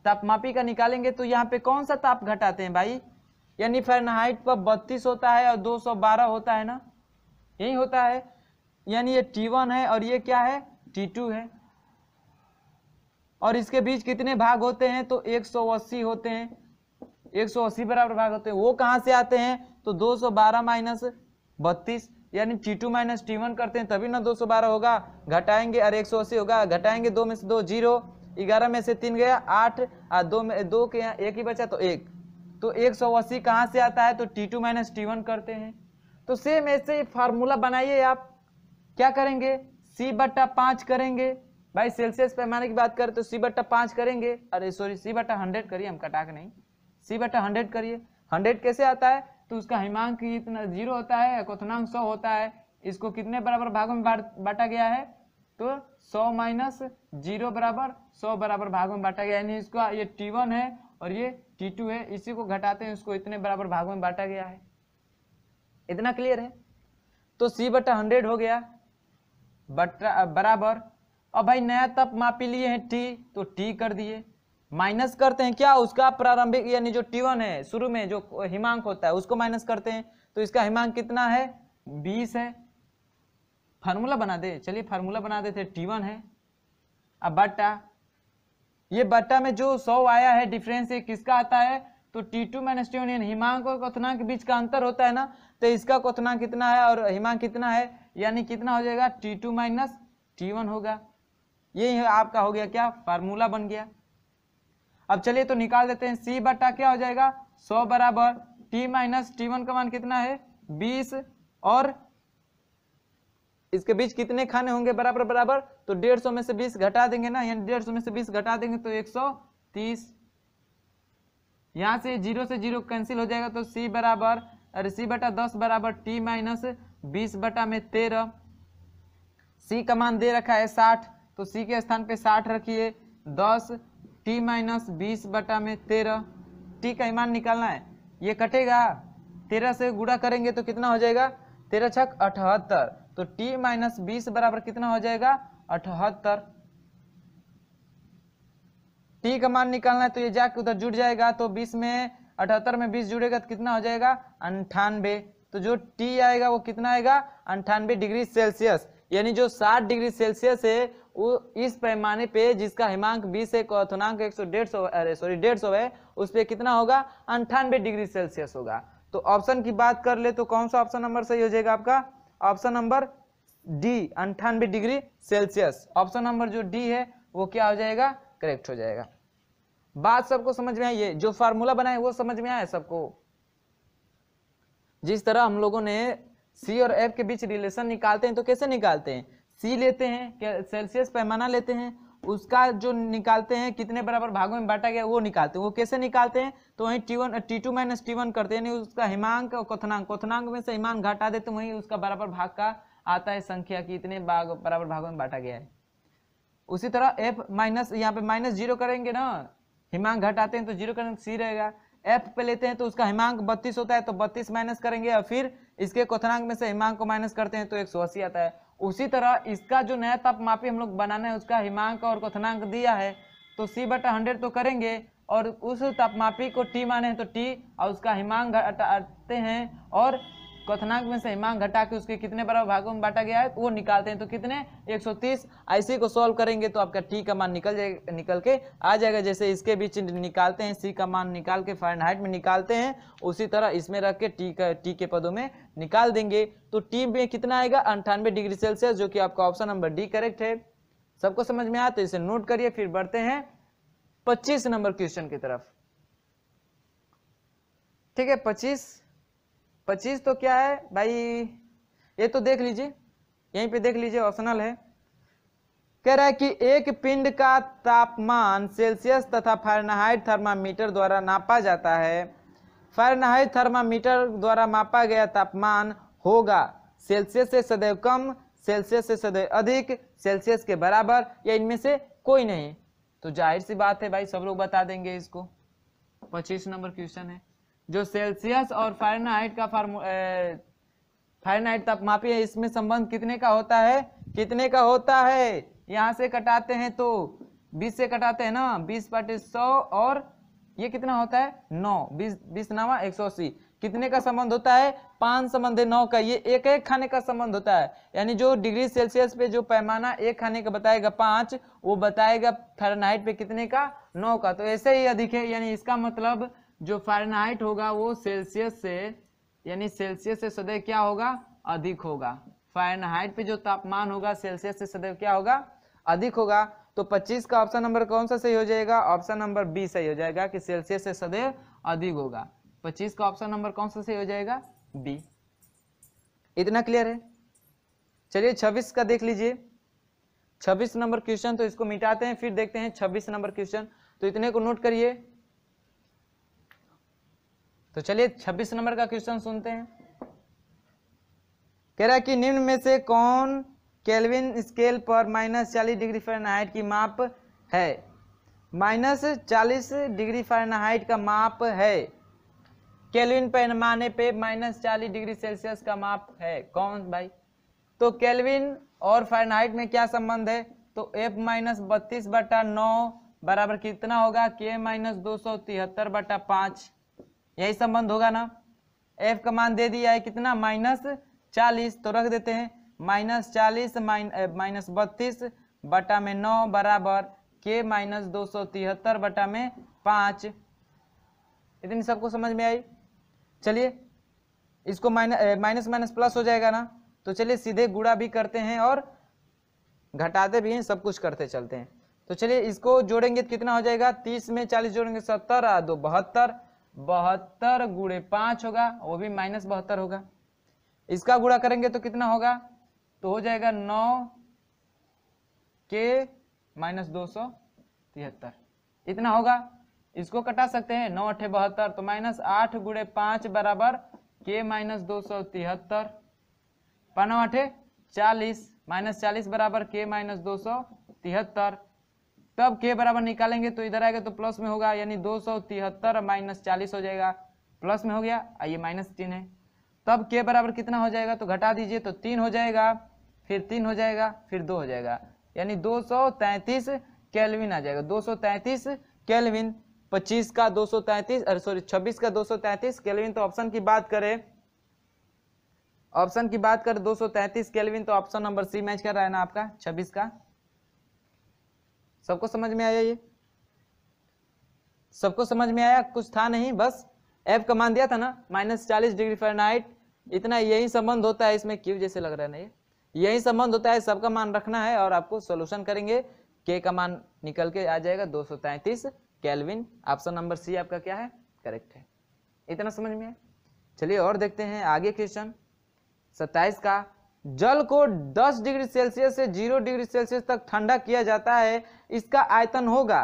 तापमापी का निकालेंगे तो यहाँ पे कौन सा ताप घटाते हैं भाई यानी फेरनहाइट पर बत्तीस होता है और 212 होता है ना यही होता है यानी ये T1 है और ये क्या है T2 है और इसके बीच कितने भाग होते हैं तो 180 होते हैं 180 बराबर भाग होते हैं वो कहाँ से आते हैं तो 212 सौ बारह माइनस बत्तीस यानी T two minus T one करते हैं तभी ना दो सौ बारह होगा घटाएंगे अरे एक सौ अस्सी होगा घटाएंगे दो में से दो जीरो ग्यारह में से तीन गया आठ और दो में दो के यहाँ एक ही बचा तो एक तो एक सौ अस्सी कहाँ से आता है तो T two minus T one करते हैं तो सेम ऐसे ही फार्मूला बनाइए आप क्या करेंगे सी बट्टा पाँच करेंगे भाई सेल्सियस पैमाने की बात करें तो सी बट्टा पाँच करेंगे अरे सॉरी सी बट्टा हंड्रेड करिए हम कटाक नहीं सी बट्टा हंड्रेड करिए हंड्रेड कैसे आता है तो उसका हिमांक इतना जीरो होता है क्वनांक सौ होता है इसको कितने बराबर भागों में बांटा गया है तो सौ माइनस जीरो बराबर सौ बराबर भागों में बांटा गया यानी इसका ये टी वन है और ये टी टू है इसी को घटाते हैं इसको इतने बराबर भागों में बांटा गया है इतना क्लियर है तो सी बटा हंड्रेड हो गया बटा बराबर और भाई नया तप मापी लिए हैं टी तो टी कर दिए माइनस करते हैं क्या उसका प्रारंभिक यानी जो टी है शुरू में जो हिमांक होता है उसको माइनस करते हैं तो इसका हिमांक कितना है बीस है फार्मूला बना दे चलिए फार्मूला बना देते वन है अब बट्टा ये बट्टा में जो सौ आया है डिफरेंस ये किसका आता है तो T two minus T one यानी हिमांक और क्वनांक के बीच का अंतर होता है ना तो इसका क्वनांक कितना है और हिमांक कितना है यानी कितना हो जाएगा T two minus T one होगा ये आपका हो गया क्या फार्मूला बन गया अब चलिए तो निकाल देते हैं सी बट्टा क्या हो जाएगा सौ बराबर टी माइनस टी वन का मान कितना है बीस और इसके बीच कितने खाने होंगे बराबर बराबर तो डेढ़ सौ में से बीस घटा देंगे ना यानी डेढ़ सौ में से बीस घटा देंगे तो एक सौ तीस यहाँ से जीरो से जीरो कैंसिल हो जाएगा तो सी बराबर अरे सी बटा दस बराबर टी माइनस बीस बटा में तेरह सी का मान दे रखा है साठ तो सी के स्थान पे साठ रखिए दस टी माइनस बीस बटा में तेरह टी का ईमान निकालना है ये कटेगा तेरह से गुड़ा करेंगे तो कितना हो जाएगा तेरह छक अठहत्तर तो टी माइनस बीस बराबर कितना हो जाएगा अठहत्तर टी का मान निकालना है तो ये जाके उधर जुड़ जाएगा तो बीस में अठहत्तर में बीस जुड़ेगा तो कितना हो जाएगा अंठानवे तो जो टी आएगा वो कितना आएगा अंठानवे डिग्री सेल्सियस यानी जो साठ डिग्री सेल्सियस है इस पैमाने पे जिसका हिमांक बीस है क्वथनांक एक सौ डेढ़ सौ अरे सॉरी डेढ़ सौ है उस पर कितना होगा अंठानवे डिग्री सेल्सियस होगा तो ऑप्शन की बात कर ले तो कौन सा ऑप्शन नंबर सही हो जाएगा आपका ऑप्शन नंबर डी अंठानवे डिग्री सेल्सियस ऑप्शन नंबर जो डी है वो क्या हो जाएगा करेक्ट हो जाएगा बात सबको समझ में आई है जो फार्मूला बनाए वो समझ में आया सबको जिस तरह हम लोगों ने सी और एफ के बीच रिलेशन निकालते हैं तो कैसे निकालते हैं सी लेते हैं सेल्सियस पैमाना लेते हैं उसका जो निकालते हैं कितने बराबर भागों में बांटा गया वो निकालते हैं वो कैसे निकालते हैं तो वहीं T one T two minus T one करते हैं उसका हिमांक और कथनांक कथनांक में से हिमांक घटा देते वहीं उसका बराबर भाग का आता है संख्या कि इतने भाग बराबर भागों में बांटा गया है उसी तरह एफ माइनस यहाँ पे माइनस जीरो करेंगे ना हिमांक घटाते हैं तो जीरो करेंगे सी रहेगा एफ पे लेते हैं तो उसका हिमांक बत्तीस होता है तो बत्तीस माइनस करेंगे और फिर इसके क्वनांक में से हिमांक को माइनस करते हैं तो एक आता है उसी तरह इसका जो नया तापमापी हम लोग बनाना है उसका हिमांक और क्वथनांक दिया है तो सी बटा हंड्रेड तो करेंगे और उस तापमापी को टी माने हैं तो टी और उसका हिमांक घटाते हैं और कथनांक में से हिमांक घटा के उसके कितने बराबर भागों में बांटा गया है वो निकालते हैं तो कितने 130 ऐसे को सॉल्व करेंगे तो आपका टी का मान निकल जाएगा निकल के आ जाएगा जैसे इसके बीच निकालते हैं सी का मान निकाल के फारेनहाइट में निकालते हैं उसी तरह इसमें रख के टी का टी के पदों में निकाल देंगे तो टी में कितना आएगा अंठानवे डिग्री सेल्सियस जो कि आपका ऑप्शन नंबर डी करेक्ट है सबको समझ में आया तो इसे नोट करिए फिर बढ़ते हैं पच्चीस नंबर क्वेश्चन की तरफ ठीक है पच्चीस पच्चीस तो क्या है भाई ये तो देख लीजिए यहीं पे देख लीजिए ऑप्शनल है कह रहा है कि एक पिंड का तापमान सेल्सियस तथा फारेनहाइट थर्मामीटर द्वारा नापा जाता है फारेनहाइट थर्मामीटर द्वारा मापा गया तापमान होगा सेल्सियस से सदैव कम सेल्सियस से सदैव अधिक सेल्सियस के बराबर या इनमें से कोई नहीं तो जाहिर सी बात है भाई सब लोग बता देंगे इसको पच्चीस नंबर क्वेश्चन है जो सेल्सियस और फारेनहाइट का फार्मो फारेनहाइट मापी है इसमें संबंध कितने का होता है कितने का होता है यहाँ से कटाते हैं तो बीस से कटाते हैं ना बीस बटे सौ और ये कितना होता है नौ बीस बीस नवा एक सौ अस्सी कितने का संबंध होता है पांच संबंध है नौ का ये एक एक खाने का संबंध होता है यानी जो डिग्री सेल्सियस पे जो पैमाना एक खाने का बताएगा पांच वो बताएगा फारेनहाइट पे कितने का नौ का तो ऐसे ही अधिक है यानी इसका मतलब जो फारेनहाइट होगा वो सेल्सियस से यानी सेल्सियस से सदैव क्या होगा अधिक होगा फारेनहाइट पे जो तापमान होगा सेल्सियस से सदैव क्या होगा अधिक होगा तो 25 का ऑप्शन नंबर कौन सा सही हो जाएगा ऑप्शन नंबर बी सही हो जाएगा कि सेल्सियस से सदैव अधिक होगा 25 का ऑप्शन नंबर कौन सा सही हो जाएगा बी इतना क्लियर है चलिए 26 का देख लीजिए 26 नंबर क्वेश्चन तो इसको मिटाते हैं फिर देखते हैं 26 नंबर क्वेश्चन तो इतने को नोट करिए तो चलिए 26 नंबर का क्वेश्चन सुनते हैं कह रहा है कि निम्न में से कौन केल्विन स्केल पर माइनस चालीस डिग्री फ़ारेनहाइट की माप है माइनस चालीस डिग्री फ़ारेनहाइट का माप है केल्विन पैमाने पे माइनस चालीस डिग्री सेल्सियस का माप है कौन भाई तो केल्विन और फ़ारेनहाइट में क्या संबंध है तो एफ माइनस बत्तीस बटा नौ बराबर कितना होगा के माइनस दो सौ तिहत्तर बटा पाँच यही संबंध होगा ना एफ का मान दे दिया है कितना माइनस चालीस तो रख देते हैं माइनस चालीस माइनस बत्तीस बटा में नौ बराबर के माइनस दो सौ तिहत्तर बटा में पाँच इतनी सबको समझ में आई चलिए इसको माइनस माइनस माइनस प्लस हो जाएगा ना तो चलिए सीधे गुड़ा भी करते हैं और घटाते भी हैं सब कुछ करते चलते हैं तो चलिए इसको जोड़ेंगे तो कितना हो जाएगा तीस में चालीस जोड़ेंगे सत्तर और दो बहत्तर बहत्तर गुड़े पाँच होगा वो भी माइनस बहत्तर होगा इसका गुड़ा करेंगे तो कितना होगा तो हो जाएगा नौ के माइनस दो सौ तिहत्तर इतना होगा इसको कटा सकते हैं नौ अठे बहत्तर तो माइनस आठ गुड़े पाँच बराबर के माइनस दो सौ तिहत्तर पानो अठे चालीस माइनस चालीस बराबर के माइनस दो सौ तिहत्तर तब के बराबर निकालेंगे तो इधर आएगा तो प्लस में होगा यानी दो सौ तिहत्तर माइनस चालीस हो जाएगा प्लस में हो गया आइए माइनस चिन्ह है तब के बराबर कितना हो जाएगा तो घटा दीजिए तो तीन हो जाएगा फिर तीन हो जाएगा फिर दो हो जाएगा यानी दो सौ आ जाएगा दो सौ 25 पच्चीस का दो सौ अरे सॉरी छब्बीस का दो सौ तैंतीस तो ऑप्शन की बात करें ऑप्शन की बात करें दो सौ तैंतीस तो ऑप्शन नंबर सी मैच कर रहा है ना आपका छब्बीस का सबको समझ में आया ये सबको समझ में आया कुछ था नहीं बस एफ का मान दिया था ना माइनस चालीस डिग्री फरनाइट इतना यही संबंध होता है इसमें क्यों जैसे लग रहा है ना यही संबंध होता है सबका मान रखना है और आपको सोल्यूशन करेंगे के का मान निकल के आ जाएगा दो सौ तैतीस कैलविन ऑप्शन नंबर सी आपका क्या है करेक्ट है इतना समझ में चलिए और देखते हैं आगे क्वेश्चन सत्ताईस का जल को 10 डिग्री सेल्सियस से 0 डिग्री सेल्सियस तक ठंडा किया जाता है इसका आयतन होगा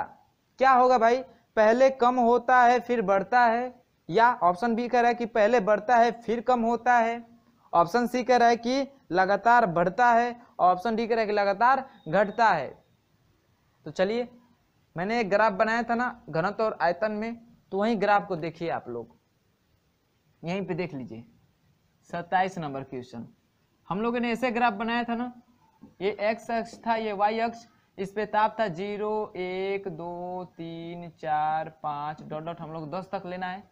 क्या होगा भाई पहले कम होता है फिर बढ़ता है या ऑप्शन बी कह रहा है कि पहले बढ़ता है फिर कम होता है ऑप्शन सी कह रहा है कि लगातार बढ़ता है ऑप्शन डी कह रहा है कि लगातार घटता है तो चलिए मैंने एक ग्राफ बनाया था ना घनत्व और आयतन में तो वही ग्राफ को देखिए आप लोग यहीं पे देख लीजिए सत्ताईस नंबर क्वेश्चन हम लोगों ने ऐसे ग्राफ बनाया था ना ये एक्स अक्ष था ये वाई अक्ष इस पे ताप था जीरो एक दो तीन चार पाँच डॉट डॉट हम लोग दस तक लेना है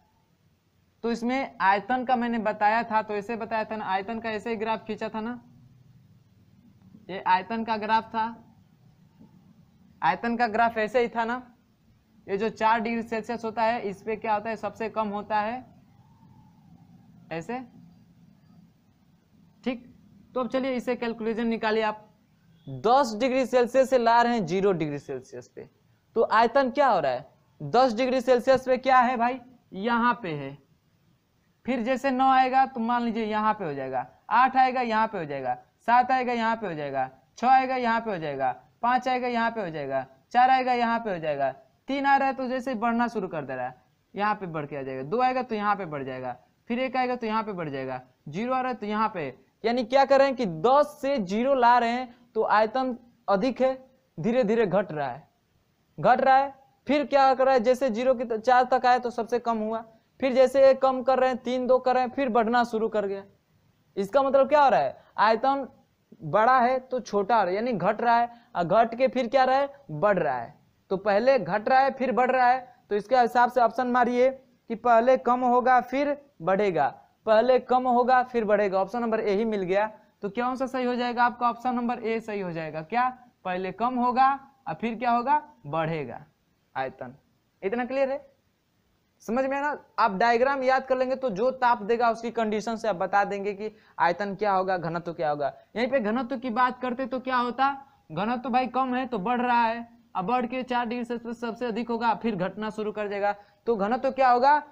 तो इसमें आयतन का मैंने बताया था तो ऐसे बताया था ना आयतन का ऐसे ही ग्राफ खींचा था ना ये आयतन का ग्राफ था आयतन का ग्राफ ऐसे ही था ना ये जो चार डिग्री सेल्सियस होता है इस पर क्या होता है सबसे कम होता है ऐसे ठीक तो अब चलिए इसे कैलकुलेशन निकालिए आप 10 डिग्री सेल्सियस से ला रहे हैं जीरो डिग्री सेल्सियस पे तो आयतन क्या हो रहा है 10 डिग्री सेल्सियस पे क्या है भाई यहाँ पे है फिर जैसे नौ आएगा तो मान लीजिए यहाँ पे हो जाएगा आठ आएगा यहाँ पे हो जाएगा सात आएगा यहाँ पे हो जाएगा छः आएगा यहाँ पे हो जाएगा पाँच आएगा यहाँ पे हो जाएगा चार आएगा यहाँ पे हो जाएगा तीन आ रहा है तो जैसे बढ़ना शुरू कर दे रहा है यहाँ पे बढ़ के आ जाएगा दो आएगा तो यहाँ पे बढ़ जाएगा फिर एक आएगा तो यहाँ पे बढ़ जाएगा जीरो आ रहा है तो यहाँ पे यानी क्या कर रहे हैं कि दस से जीरो ला रहे हैं तो आयतन अधिक है धीरे धीरे घट रहा है घट रहा है फिर क्या कर रहा है जैसे जीरो की तो चार तक आए तो सबसे कम हुआ फिर जैसे कम कर रहे हैं तीन दो कर रहे हैं फिर बढ़ना शुरू कर गया इसका मतलब क्या हो रहा है आयतन बड़ा है तो छोटा आ रहा है यानी घट रहा है घट के फिर क्या रहा है बढ़ रहा है तो पहले घट रहा है फिर बढ़ रहा है तो इसके हिसाब से ऑप्शन मारिए कि पहले कम होगा फिर बढ़ेगा पहले कम होगा फिर बढ़ेगा ऑप्शन नंबर ए ही मिल गया तो कौन सा सही हो जाएगा आपका ऑप्शन नंबर ए सही हो जाएगा क्या पहले कम होगा और फिर क्या होगा बढ़ेगा आयतन इतना क्लियर है समझ में आना आप डायग्राम याद कर लेंगे तो जो ताप देगा उसकी कंडीशन से आप बता देंगे कि आयतन क्या होगा घनत्व क्या होगा यहीं पे घनत्व की बात करते तो क्या होता घनत्व भाई कम है तो बढ़ रहा है अब बढ़ के चार डिग्री सेल्सियस सबसे अधिक होगा फिर घटना शुरू कर जाएगा तो घनत्व क्या होगा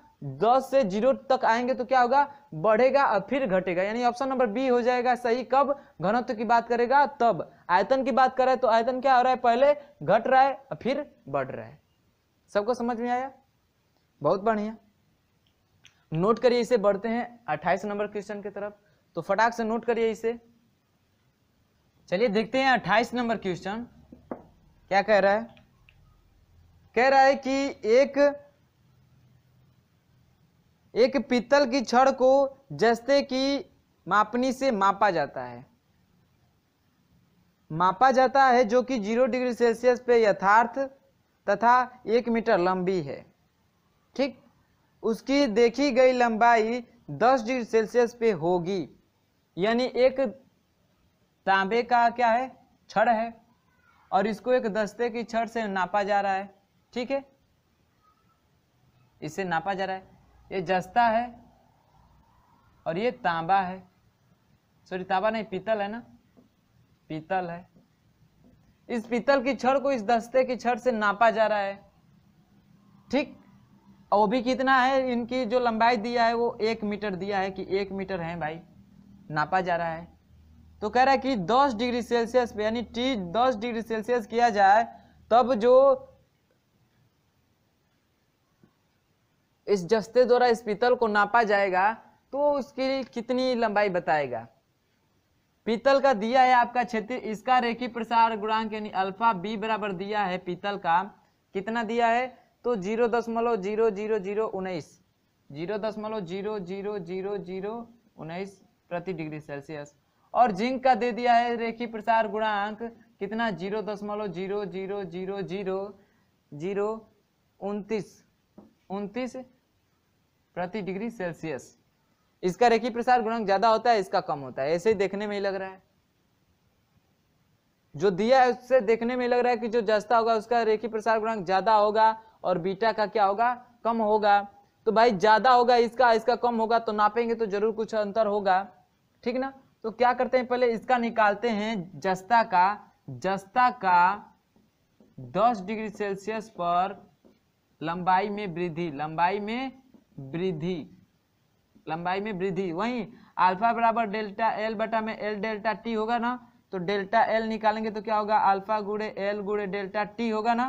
दस से जीरो तक आएंगे तो क्या होगा बढ़ेगा और फिर घटेगा यानी ऑप्शन नंबर बी हो जाएगा सही कब घनत्व की बात करेगा तब आयतन की बात करें तो आयतन क्या हो रहा है पहले घट रहा है और फिर बढ़ रहा है सबको समझ में आया बहुत बढ़िया नोट करिए इसे बढ़ते हैं अट्ठाईस नंबर क्वेश्चन की तरफ तो फटाक से नोट करिए इसे चलिए देखते हैं अट्ठाईस नंबर क्वेश्चन क्या कह रहा है कह रहा है कि एक एक पीतल की छड़ को जस्ते की मापनी से मापा जाता है मापा जाता है जो कि जीरो डिग्री सेल्सियस पे यथार्थ तथा एक मीटर लंबी है ठीक उसकी देखी गई लंबाई 10 डिग्री सेल्सियस पे होगी यानी एक तांबे का क्या है छड़ है और इसको एक दस्ते की छड़ से नापा जा रहा है ठीक है इसे नापा जा रहा है ये जस्ता है और ये तांबा है सॉरी तांबा नहीं पीतल है ना पीतल है इस पीतल की छड़ को इस दस्ते की छड़ से नापा जा रहा है ठीक वो भी कितना है इनकी जो लंबाई दिया है वो एक मीटर दिया है कि एक मीटर है भाई नापा जा रहा है तो कह रहा है कि 10 डिग्री सेल्सियस पे यानी टी 10 डिग्री सेल्सियस किया जाए तब जो इस जस्ते द्वारा इस पीतल को नापा जाएगा तो उसकी कितनी लंबाई बताएगा पीतल का दिया है आपका क्षेत्र इसका रेखी प्रसार गुणांक यानी अल्फा बी बराबर दिया है पीतल का कितना दिया है तो जीरो दशमलव जीरो जीरो जीरो उन्नीस जीरो दशमलव जीरो जीरो जीरो जीरो उन्नीस प्रति डिग्री सेल्सियस और जिंक का दे दिया है रेखी प्रसार गुणांक कितना जीरो दशमलव जीरो जीरो जीरो जीरो जीरो उनतीस उनतीस प्रति डिग्री सेल्सियस इसका रेखी प्रसार गुणांक ज्यादा होता है इसका कम होता है ऐसे ही देखने में ही लग रहा है जो दिया है उससे देखने में लग रहा है कि जो जस्ता होगा उसका रेखी प्रसार गुणांक ज्यादा होगा और बीटा का क्या होगा कम होगा तो भाई ज्यादा होगा इसका इसका कम होगा तो नापेंगे तो जरूर कुछ अंतर होगा ठीक ना तो क्या करते हैं पहले इसका निकालते हैं जस्ता का जस्ता का 10 डिग्री सेल्सियस पर लंबाई में वृद्धि लंबाई में वृद्धि लंबाई में वृद्धि वही अल्फा बराबर डेल्टा एल बटा में एल डेल्टा टी होगा ना तो डेल्टा एल निकालेंगे तो क्या होगा अल्फा गुड़े एल गुड़े डेल्टा टी होगा ना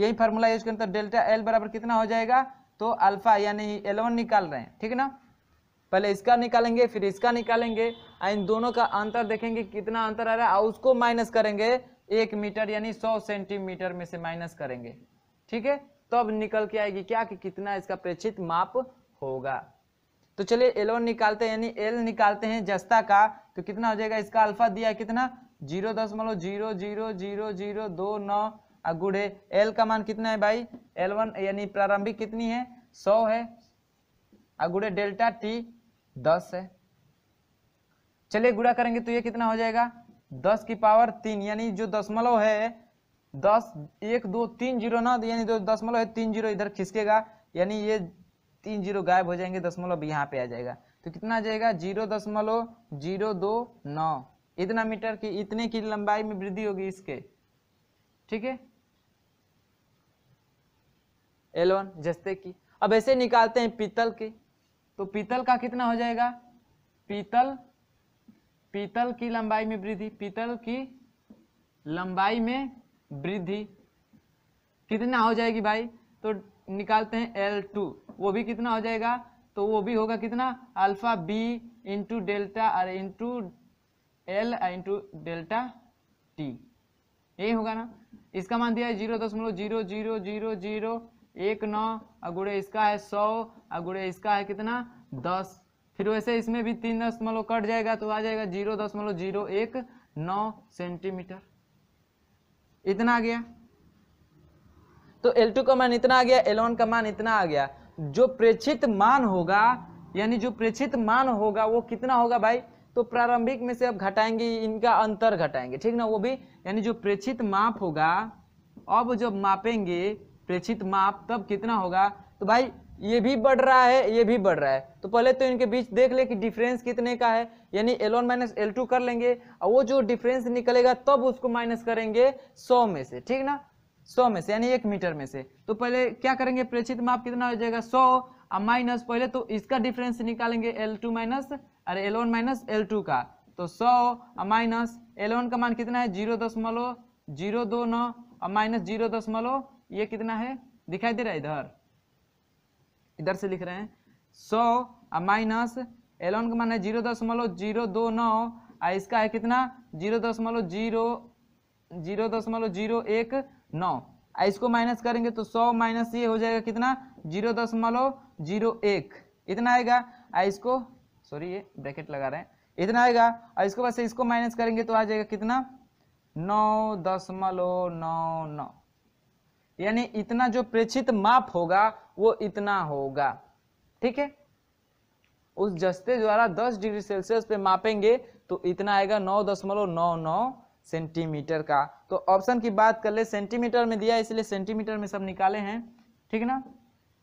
यही फार्मूला यूज करें तो डेल्टा एल बराबर कितना हो जाएगा तो अल्फा यानी एलेवन निकाल रहे हैं ठीक है ना पहले इसका निकालेंगे फिर इसका निकालेंगे इन दोनों का अंतर देखेंगे कितना अंतर आ रहा है और उसको माइनस करेंगे एक मीटर यानी सौ सेंटीमीटर में से माइनस करेंगे ठीक है तो अब निकल के आएगी क्या कि कितना इसका प्रेक्षित माप होगा तो चलिए एलोन निकालते हैं यानी एल निकालते हैं जस्ता का तो कितना हो जाएगा इसका अल्फा दिया कितना जीरो दशमलव जीरो जीरो जीरो जीरो दो नौ गुड है एल का मान कितना है भाई एल वन यानी प्रारंभिक कितनी है सौ है गुड़े डेल्टा टी दस है चलिए गुड़ा करेंगे तो ये कितना हो जाएगा दस की पावर तीन यानी जो दशमलव है दस एक दो तीन जीरो ना यानी जो दशमलव है तीन जीरो इधर खिसकेगा यानी ये तीन जीरो गायब हो जाएंगे दशमलव यहाँ पे आ जाएगा तो कितना आ जाएगा जीरो दशमलव जीरो दो नौ इतना मीटर की इतने की लंबाई में वृद्धि होगी इसके ठीक है वन जस्ते की अब ऐसे निकालते हैं पीतल के तो पीतल का कितना हो जाएगा पीतल पीतल की लंबाई में वृद्धि पीतल की लंबाई में वृद्धि कितना हो जाएगी भाई तो निकालते हैं एल टू वो भी कितना हो जाएगा तो वो भी होगा कितना अल्फा बी इंटू डेल्टा और into L into delta T यही होगा ना इसका मान दिया है जीरो दशमलव जीरो जीरो जीरो जीरो एक नौ अगुड़े इसका है सौ अगुड़े इसका है कितना दस फिर वैसे इसमें भी तीन दशमलव कट जाएगा तो आ जाएगा जीरो दशमलव जीरो एक नौ सेंटीमीटर इतना आ गया तो L2 का मान इतना आ गया L1 का मान इतना आ गया जो प्रेक्षित मान होगा यानी जो प्रेक्षित मान होगा वो कितना होगा भाई तो प्रारंभिक में से अब घटाएंगे इनका अंतर घटाएंगे ठीक ना वो भी यानी जो प्रेक्षित माप होगा अब जब मापेंगे प्रेक्षित माप तब कितना होगा तो भाई ये भी बढ़ रहा है ये भी बढ़ रहा है तो पहले तो इनके बीच देख ले कि डिफरेंस कितने का है यानी L one minus L two कर लेंगे और वो जो डिफरेंस निकलेगा तब उसको माइनस करेंगे सौ में से ठीक ना सौ में से यानी एक मीटर में से तो पहले क्या करेंगे प्रेक्षित माप कितना हो जाएगा सौ और माइनस पहले तो इसका डिफरेंस निकालेंगे एल टू माइनस और L one minus L two का तो सौ और माइनस एल वन का मान कितना है जीरो दशमलव जीरो दो नौ और माइनस जीरो दशमलव ये कितना है दिखाई दे रहा है इधर इधर से लिख रहे हैं सौ माइनस एलोन का मान है जीरो दशमलव जीरो दो नौ इसका है कितना जीरो दशमलव जीरो जीरो दशमलव जीरो एक नौ इसको माइनस करेंगे तो सौ माइनस ये हो जाएगा कितना जीरो दशमलव जीरो एक इतना आएगा आ इसको सॉरी ये ब्रैकेट लगा रहे हैं इतना आएगा और इसको बस इसको माइनस करेंगे तो आ जाएगा कितना नौ दशमलव नौ नौ यानी इतना जो प्रेक्षित माप होगा वो इतना होगा ठीक है उस जस्ते द्वारा 10 डिग्री सेल्सियस पे मापेंगे तो इतना आएगा नौ दशमलव नौ नौ सेंटीमीटर का तो ऑप्शन की बात कर ले सेंटीमीटर में दिया इसलिए सेंटीमीटर में सब निकाले हैं ठीक ना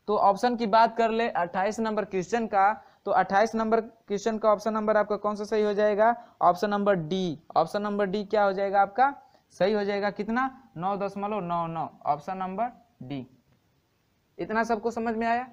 तो ऑप्शन की बात कर ले 28 नंबर क्वेश्चन का तो 28 नंबर क्वेश्चन का ऑप्शन नंबर आपका कौन सा सही हो जाएगा option number D option number D क्या हो जाएगा आपका सही हो जाएगा कितना नौ दशमलव नौ नौ ऑप्शन नंबर डी इतना सबको समझ में आया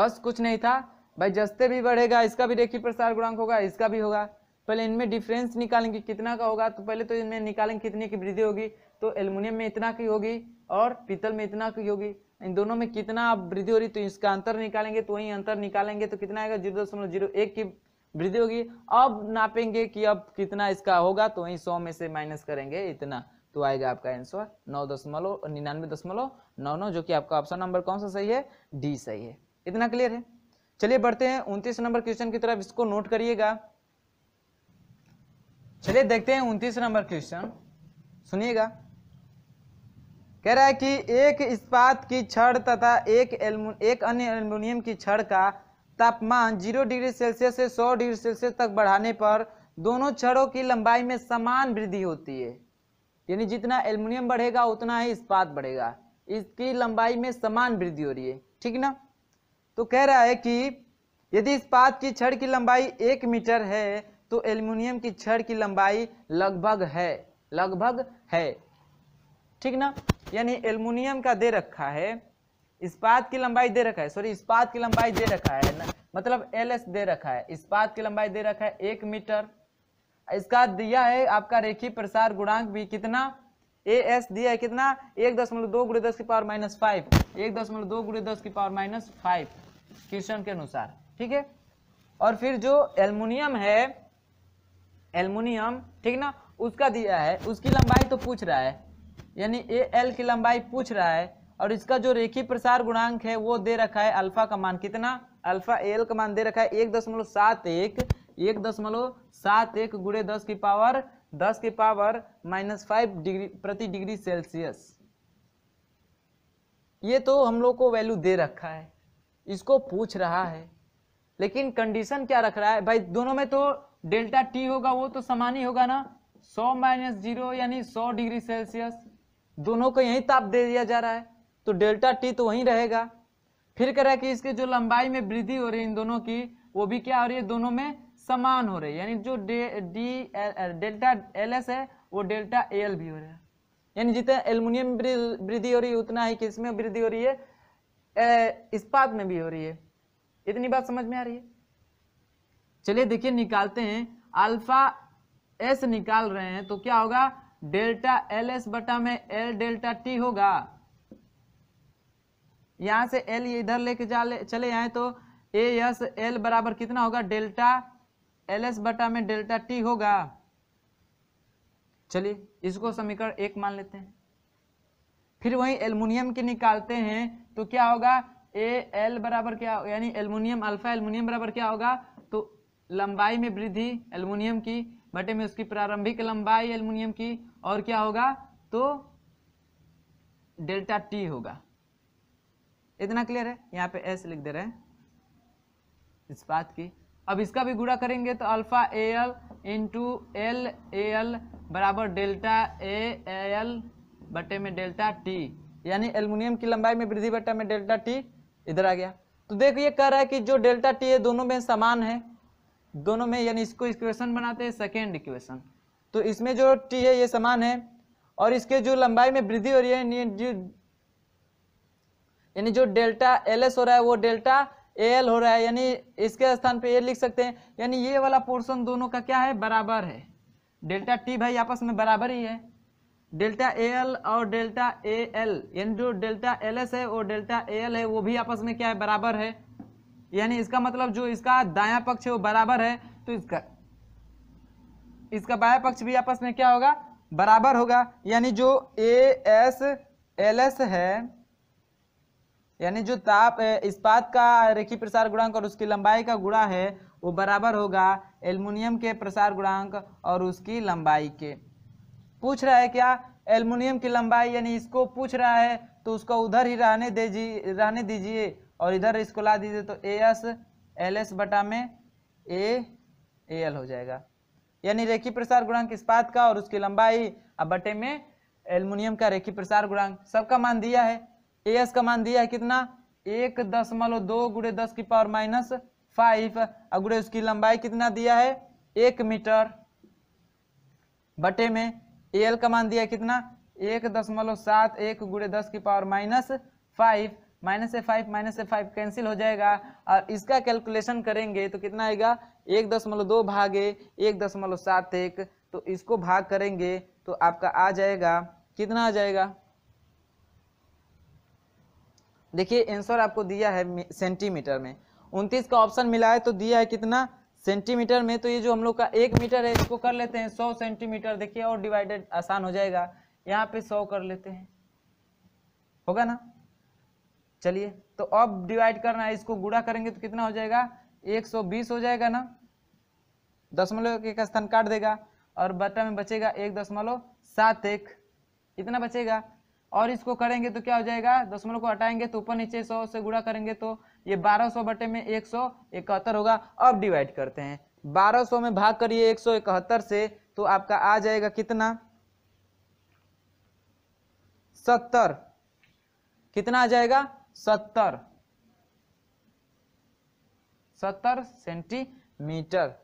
बस कुछ नहीं था भाई जस्ते भी बढ़ेगा इसका भी रेखी प्रसार गुणांक होगा इसका भी होगा पहले इनमें डिफरेंस निकालेंगे कितना का होगा तो पहले तो इनमें निकालेंगे कितने की वृद्धि होगी तो एल्युमिनियम में इतना की होगी और पीतल में इतना की होगी इन दोनों में कितना वृद्धि हो रही तो इसका अंतर निकालेंगे तो वही अंतर निकालेंगे तो कितना आएगा जीरो दशमलव जीरो एक की वृद्धि होगी अब नापेंगे कि अब कितना इसका होगा तो वहीं सौ में से माइनस करेंगे इतना तो आएगा आपका आंसर नौ दशमलव निन्यानवे दशमलव नौ नौ जो कि आपका ऑप्शन नंबर कौन सा सही है डी सही है इतना क्लियर है चलिए बढ़ते हैं उनतीस नंबर क्वेश्चन की तरफ इसको नोट करिएगा चलिए देखते हैं उनतीस नंबर क्वेश्चन सुनिएगा कह रहा है कि एक इस्पात की छड़ तथा एक एल्मु, एक अन्य एल्युमिनियम की छड़ का तापमान जीरो डिग्री सेल्सियस से सौ डिग्री सेल्सियस तक बढ़ाने पर दोनों छड़ों की लंबाई में समान वृद्धि होती है यानी जितना एल्युमिनियम बढ़ेगा उतना ही इस्पात बढ़ेगा इसकी लंबाई में समान वृद्धि हो रही है ठीक ना तो कह रहा है कि यदि इस्पात की छड़ की लंबाई एक मीटर है तो एल्युमिनियम की छड़ की लंबाई लगभग है लगभग है ठीक ना यानी एल्युमिनियम का दे रखा है इस्पात की लंबाई दे रखा है सॉरी इस्पात की लंबाई दे रखा है ना मतलब एल एस दे रखा है इस्पात की लंबाई दे रखा है एक मीटर इसका दिया है आपका रेखी प्रसार गुणांक भी कितना ए एस दिया है कितना एक दशमलव दो गुड़े दस की पावर माइनस फाइव एक दशमलव दो गुड़े दस की पावर माइनस फाइव क्वेश्चन के अनुसार ठीक है और फिर जो एल्युमिनियम है एल्युमिनियम ठीक ना उसका दिया है उसकी लंबाई तो पूछ रहा है यानी ए एल की लंबाई पूछ रहा है और इसका जो रेखी प्रसार गुणांक है वो दे रखा है अल्फा का मान कितना अल्फा एल का मान दे रखा है एक दशमलव सात एक एक दशमलव सात एक गुड़े दस की पावर दस की पावर माइनस फाइव डिग्री प्रति डिग्री सेल्सियस ये तो हम लोग को वैल्यू दे रखा है इसको पूछ रहा है लेकिन कंडीशन क्या रख रहा है भाई दोनों में तो डेल्टा टी होगा वो तो समान ही होगा ना सौ माइनस जीरो यानी सौ डिग्री सेल्सियस दोनों को यही ताप दे दिया जा रहा है तो डेल्टा टी तो वहीं रहेगा फिर कह रहा है कि इसके जो लंबाई में वृद्धि हो रही है इन दोनों की वो भी क्या हो रही है दोनों में समान हो रही है यानी जो डे डी डेल्टा एल एस है वो डेल्टा एल भी हो रहा है यानी जितना एल्युमिनियम वृद्धि हो रही है उतना ही किसमें वृद्धि हो रही है इस्पात में भी हो रही है इतनी बात समझ में आ रही है चलिए देखिए निकालते हैं अल्फा एस निकाल रहे हैं तो क्या होगा डेल्टा एल एस बटा में एल डेल्टा टी होगा यहाँ से एल ये इधर लेके जा ले, चले आए तो ए एस एल बराबर कितना होगा डेल्टा एल एस बटा में डेल्टा टी होगा चलिए इसको समीकरण एक मान लेते हैं फिर वही एल्युमिनियम के निकालते हैं तो क्या होगा ए एल बराबर क्या यानी एल्युमिनियम अल्फा एल्युमिनियम बराबर क्या होगा तो लंबाई में वृद्धि एल्युमिनियम की बटे में उसकी प्रारंभिक लंबाई एल्युमिनियम की और क्या होगा तो डेल्टा टी होगा इतना क्लियर है यहाँ पे एस लिख दे रहे हैं इस बात की अब इसका भी गुड़ा करेंगे तो alpha A L into L A L बराबर डेल्टा ए एल बटे में डेल्टा टी यानी एल्युमिनियम की लंबाई में वृद्धि बटे में डेल्टा टी इधर आ गया तो देखो ये कह रहा है कि जो डेल्टा टी है दोनों में समान है दोनों में यानी इसको इक्वेशन बनाते हैं सेकेंड इक्वेशन तो इसमें जो टी है ये समान है और इसके जो लंबाई में वृद्धि हो रही है यानी जो डेल्टा एल एस हो रहा है वो डेल्टा ए एल हो रहा है यानी इसके स्थान पे ए लिख सकते हैं यानी ये वाला पोर्शन दोनों का क्या है बराबर है डेल्टा टी भाई आपस में बराबर ही है डेल्टा ए एल और डेल्टा ए एल यानी जो डेल्टा एल एस है और डेल्टा ए एल है वो भी आपस में क्या है बराबर है यानी इसका मतलब जो इसका दाया पक्ष है वो बराबर है तो इसका इसका बाया पक्ष भी आपस में क्या होगा बराबर होगा यानी जो ए एस एल एस है यानी जो ताप इस्पात का रेखी प्रसार गुणांक और उसकी लंबाई का गुणा है वो बराबर होगा एल्युमिनियम के प्रसार गुणांक और उसकी लंबाई के पूछ रहा है क्या एल्युमिनियम की लंबाई यानी इसको पूछ रहा है तो उसको उधर ही रहने दीजिए रहने दीजिए और इधर इसको ला दीजिए तो ए एस एल एस बटा में ए एल हो जाएगा यानी रेखी प्रसार गुणांक इस्पात का और उसकी लंबाई अब बटे में एल्युमिनियम का रेखी प्रसार गुणांक सबका मान दिया है ए एस का मान दिया है कितना एक दशमलव दो गुड़े दस की पावर माइनस फाइव और गुड़े उसकी लंबाई कितना दिया है एक मीटर बटे में ए एल का मान दिया है कितना एक दशमलव सात एक गुड़े दस की power minus five minus A five minus A five cancel हो जाएगा और इसका कैलकुलेशन करेंगे तो कितना आएगा एक दशमलव दो भागे एक दशमलव सात एक तो इसको भाग करेंगे तो आपका आ जाएगा कितना आ जाएगा देखिए आंसर आपको दिया है सेंटीमीटर में उनतीस का ऑप्शन मिला है तो दिया है कितना सेंटीमीटर में तो ये जो हम लोग का एक मीटर है इसको कर लेते हैं सौ सेंटीमीटर देखिए और डिवाइडेड आसान हो जाएगा यहाँ पे सौ कर लेते हैं होगा ना चलिए तो अब डिवाइड करना है इसको गुड़ा करेंगे तो कितना हो जाएगा 120 हो जाएगा ना दशमलव एक स्थान काट देगा और बटा में बचेगा एक दशमलव सात एक इतना बचेगा और इसको करेंगे तो क्या हो जाएगा दशमलव को हटाएंगे तो ऊपर नीचे सौ से गुड़ा करेंगे तो ये बारह सौ बटे में एक सौ इकहत्तर होगा अब डिवाइड करते हैं बारह सौ में भाग करिए एक सौ इकहत्तर से तो आपका आ जाएगा कितना सत्तर कितना आ जाएगा सत्तर सत्तर सेंटीमीटर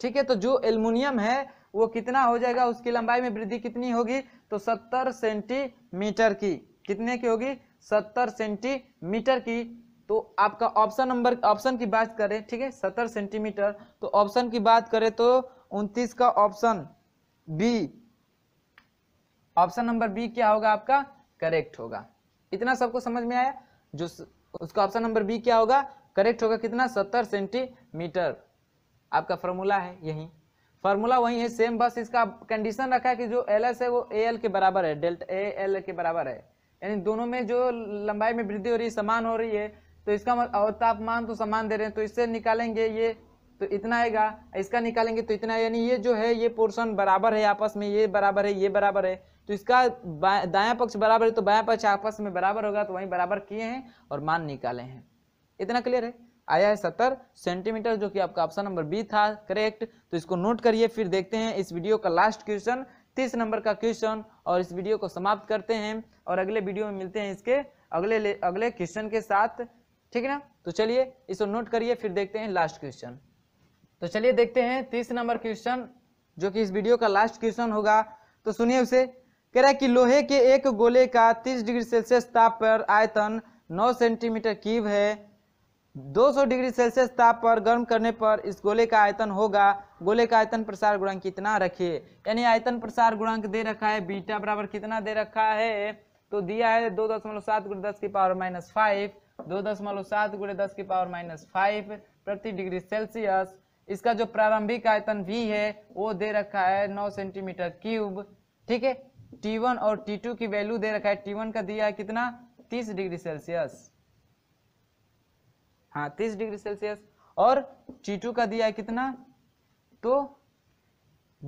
ठीक है तो जो एल्युमिनियम है वो कितना हो जाएगा उसकी लंबाई में वृद्धि कितनी होगी तो सत्तर सेंटीमीटर की कितने की होगी सत्तर सेंटीमीटर की तो आपका ऑप्शन नंबर ऑप्शन की बात करें ठीक है सत्तर सेंटीमीटर तो ऑप्शन की बात करें तो उनतीस का ऑप्शन बी ऑप्शन नंबर बी क्या होगा आपका करेक्ट होगा इतना सबको समझ में आया जो उसका ऑप्शन नंबर बी क्या होगा करेक्ट होगा कितना सत्तर सेंटीमीटर आपका फॉर्मूला है यही फार्मूला वही है सेम बस इसका कंडीशन रखा है कि जो एल है वो ए के बराबर है डेल्टा ए एल के बराबर है यानी दोनों में जो लंबाई में वृद्धि हो रही है समान हो रही है तो इसका और तापमान तो समान दे रहे हैं तो इससे निकालेंगे ये तो इतना आएगा इसका निकालेंगे तो इतना यानी ये जो है ये पोर्शन बराबर है आपस में ये बराबर है ये बराबर है तो इसका दाया पक्ष बराबर है तो बाया पक्ष आपस में बराबर होगा तो वहीं बराबर किए हैं और मान निकाले हैं इतना क्लियर है आया है सत्तर सेंटीमीटर जो कि आपका ऑप्शन नंबर बी था करेक्ट तो इसको नोट करिए फिर देखते हैं इस वीडियो का लास्ट क्वेश्चन तीस नंबर का क्वेश्चन और इस वीडियो को समाप्त करते हैं और अगले वीडियो में मिलते हैं इसके अगले अगले क्वेश्चन के साथ ठीक है ना तो चलिए इसको नोट करिए फिर देखते हैं लास्ट क्वेश्चन तो चलिए देखते हैं तीस नंबर क्वेश्चन जो कि इस वीडियो का लास्ट क्वेश्चन होगा तो सुनिए उसे कह रहा है कि लोहे के एक गोले का 30 डिग्री सेल्सियस ताप पर आयतन 9 सेंटीमीटर क्यूब है 200 डिग्री सेल्सियस ताप पर गर्म करने पर इस गोले का आयतन होगा गोले का आयतन प्रसार गुणांक कितना रखिए यानी आयतन प्रसार गुणांक दे रखा है बीटा बराबर कितना दे रखा है तो दिया है दो दशमलव सात गुड़े दस की पावर माइनस फाइव दो दशमलव सात गुड़े दस की पावर माइनस फाइव प्रति डिग्री सेल्सियस इसका जो प्रारंभिक आयतन भी है वो दे रखा है नौ सेंटीमीटर क्यूब ठीक है टी वन और टी टू की वैल्यू दे रखा है टी वन का दिया है कितना तीस डिग्री सेल्सियस हाँ तीस डिग्री सेल्सियस और चीटू का दिया है कितना तो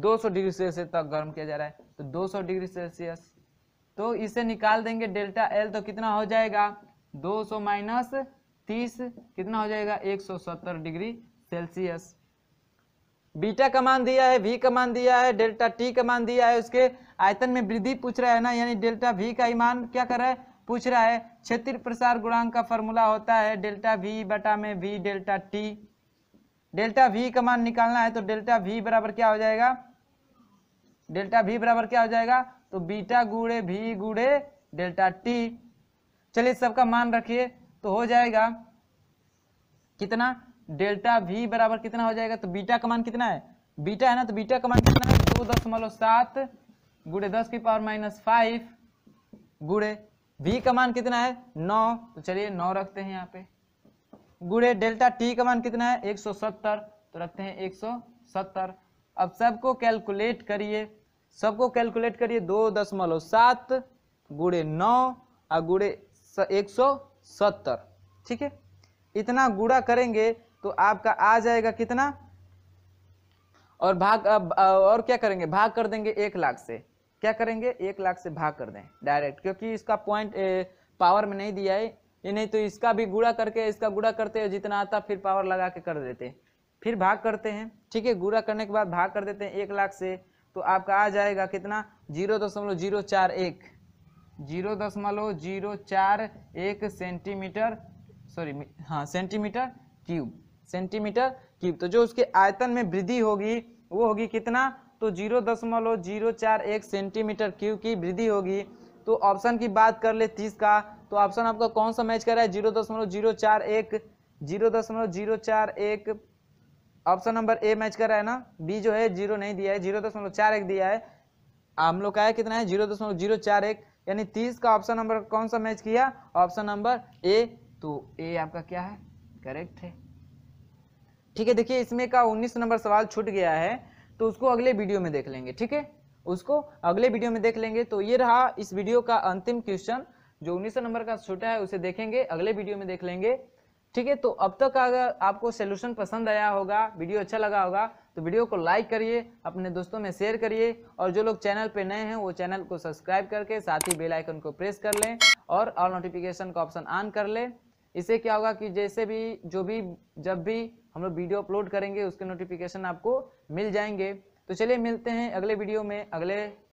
200 डिग्री सेल्सियस तक गर्म किया जा रहा है तो 200 डिग्री सेल्सियस तो इसे निकाल देंगे डेल्टा एल तो कितना हो जाएगा 200 सौ माइनस तीस कितना हो जाएगा 170 डिग्री सेल्सियस बीटा का मान दिया है वी का मान दिया है डेल्टा टी का मान दिया है उसके आयतन में वृद्धि पूछ रहा है ना यानी डेल्टा वी का ईमान क्या कर रहा है पूछ रहा है क्षेत्र प्रसार गुणांक का फॉर्मूला होता है डेल्टा वी बटा में V delta T delta V का मान निकालना है तो डेल्टा वी बराबर क्या हो जाएगा डेल्टा वी बराबर क्या हो जाएगा तो बीटा गुड़े वी गुड़े डेल्टा टी चलिए सबका मान रखिए तो हो जाएगा कितना डेल्टा वी बराबर कितना हो जाएगा तो बीटा का मान कितना है बीटा है ना तो बीटा का मान कितना है दो दशमलव सात गुड़े दस की पावर माइनस फाइव गुड़े वी का मान कितना है नौ तो चलिए नौ रखते हैं यहाँ पे गुड़े डेल्टा टी का मान कितना है 170 तो रखते हैं 170 अब सबको कैलकुलेट करिए सबको कैलकुलेट करिए दो दशमलव सात गुड़े नौ और गुड़े एक सौ सत्तर ठीक है इतना गुड़ा करेंगे तो आपका आ जाएगा कितना और भाग और क्या करेंगे भाग कर देंगे एक लाख से क्या करेंगे एक लाख से भाग कर दें डायरेक्ट क्योंकि इसका पॉइंट पावर में नहीं दिया है ये नहीं तो इसका भी गुड़ा करके इसका गुड़ा करते हैं जितना आता फिर पावर लगा के कर देते फिर भाग करते हैं ठीक है गुड़ा करने के बाद भाग कर देते हैं एक लाख से तो आपका आ जाएगा कितना जीरो दशमलव जीरो चार एक जीरो दशमलव जीरो चार एक सेंटीमीटर सॉरी हाँ सेंटीमीटर क्यूब सेंटीमीटर क्यूब तो जो उसके आयतन में वृद्धि होगी वो होगी कितना तो जीरो दशमलव जीरो चार एक सेंटीमीटर क्यू की वृद्धि होगी तो ऑप्शन की बात कर ले तीस का तो ऑप्शन आपका कौन सा मैच कर रहा है जीरो दशमलव जीरो चार एक जीरो दशमलव जीरो चार एक ऑप्शन नंबर ए मैच कर रहा है ना बी जो है जीरो नहीं दिया है जीरो दशमलव चार एक दिया है हम लोग का है कितना है जीरो दशमलव जीरो चार एक यानी तीस का ऑप्शन नंबर कौन सा मैच किया ऑप्शन नंबर ए तो ए आपका क्या है करेक्ट है ठीक है देखिए इसमें का उन्नीस नंबर सवाल छूट गया है तो उसको अगले वीडियो में देख लेंगे ठीक है उसको अगले वीडियो में देख लेंगे तो ये रहा इस वीडियो का अंतिम क्वेश्चन जो उन्नीस नंबर का छोटा है उसे देखेंगे अगले वीडियो में देख लेंगे ठीक है तो अब तक अगर आपको सोल्यूशन पसंद आया होगा वीडियो अच्छा लगा होगा तो वीडियो को लाइक करिए अपने दोस्तों में शेयर करिए और जो लोग चैनल पे नए हैं वो चैनल को सब्सक्राइब करके साथ ही बेल आइकन को प्रेस कर लें और ऑल नोटिफिकेशन का ऑप्शन ऑन कर लें इससे क्या होगा कि जैसे भी जो भी जब भी हम लोग वीडियो अपलोड करेंगे उसके नोटिफिकेशन आपको मिल जाएंगे तो चलिए मिलते हैं अगले वीडियो में अगले